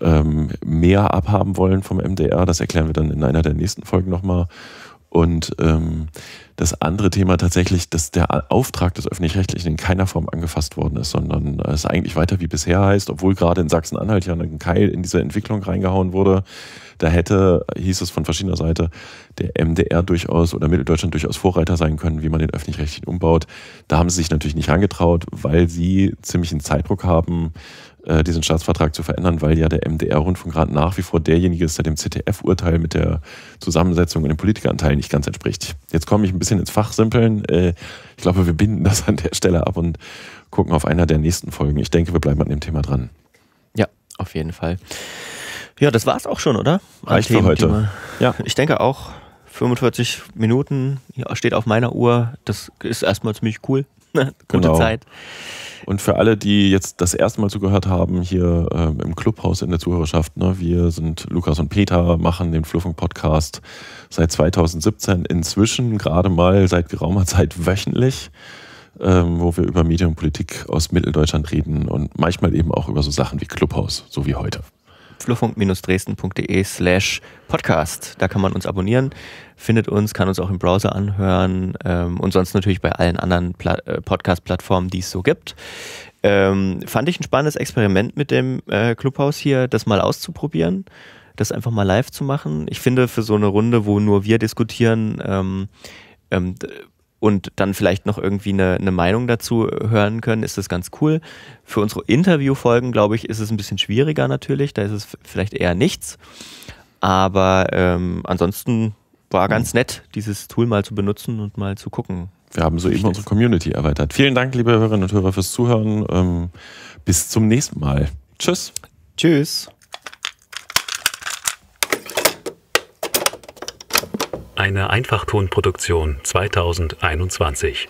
ähm, mehr abhaben wollen vom MDR, das erklären wir dann in einer der nächsten Folgen nochmal. Und ähm, das andere Thema tatsächlich, dass der Auftrag des Öffentlich-Rechtlichen in keiner Form angefasst worden ist, sondern es eigentlich weiter wie bisher heißt, obwohl gerade in Sachsen-Anhalt ja ein Keil in diese Entwicklung reingehauen wurde. Da hätte, hieß es von verschiedener Seite, der MDR durchaus oder Mitteldeutschland durchaus Vorreiter sein können, wie man den Öffentlich-Rechtlichen umbaut. Da haben sie sich natürlich nicht angetraut, weil sie ziemlich einen Zeitdruck haben, äh, diesen Staatsvertrag zu verändern, weil ja der MDR-Rundfunkrat nach wie vor derjenige ist, der dem ZDF-Urteil mit der Zusammensetzung und dem Politikeranteil nicht ganz entspricht. Jetzt komme ich ein bisschen ins Fachsimpeln. Äh, ich glaube, wir binden das an der Stelle ab und gucken auf einer der nächsten Folgen. Ich denke, wir bleiben an dem Thema dran. Ja, auf jeden Fall. Ja, das war's auch schon, oder? Reicht für heute. Ja. Ich denke auch. 45 Minuten steht auf meiner Uhr. Das ist erstmal ziemlich cool. <laughs> Gute genau. Zeit. Und für alle, die jetzt das erste Mal zugehört haben, hier ähm, im Clubhaus in der Zuhörerschaft, ne, wir sind Lukas und Peter, machen den Fluffung-Podcast seit 2017, inzwischen gerade mal seit geraumer Zeit wöchentlich, ähm, wo wir über Medienpolitik aus Mitteldeutschland reden und manchmal eben auch über so Sachen wie Clubhaus, so wie heute flurfunk-dresden.de slash podcast. Da kann man uns abonnieren, findet uns, kann uns auch im Browser anhören ähm, und sonst natürlich bei allen anderen äh, Podcast-Plattformen, die es so gibt. Ähm, fand ich ein spannendes Experiment mit dem äh, Clubhaus hier, das mal auszuprobieren, das einfach mal live zu machen. Ich finde, für so eine Runde, wo nur wir diskutieren, ähm, ähm und dann vielleicht noch irgendwie eine, eine Meinung dazu hören können, ist das ganz cool. Für unsere Interviewfolgen, glaube ich, ist es ein bisschen schwieriger natürlich. Da ist es vielleicht eher nichts. Aber ähm, ansonsten war ganz mhm. nett, dieses Tool mal zu benutzen und mal zu gucken. Wir haben soeben unsere Community erweitert. Vielen Dank, liebe Hörerinnen und Hörer, fürs Zuhören. Ähm, bis zum nächsten Mal. Tschüss. Tschüss. eine Einfachtonproduktion 2021.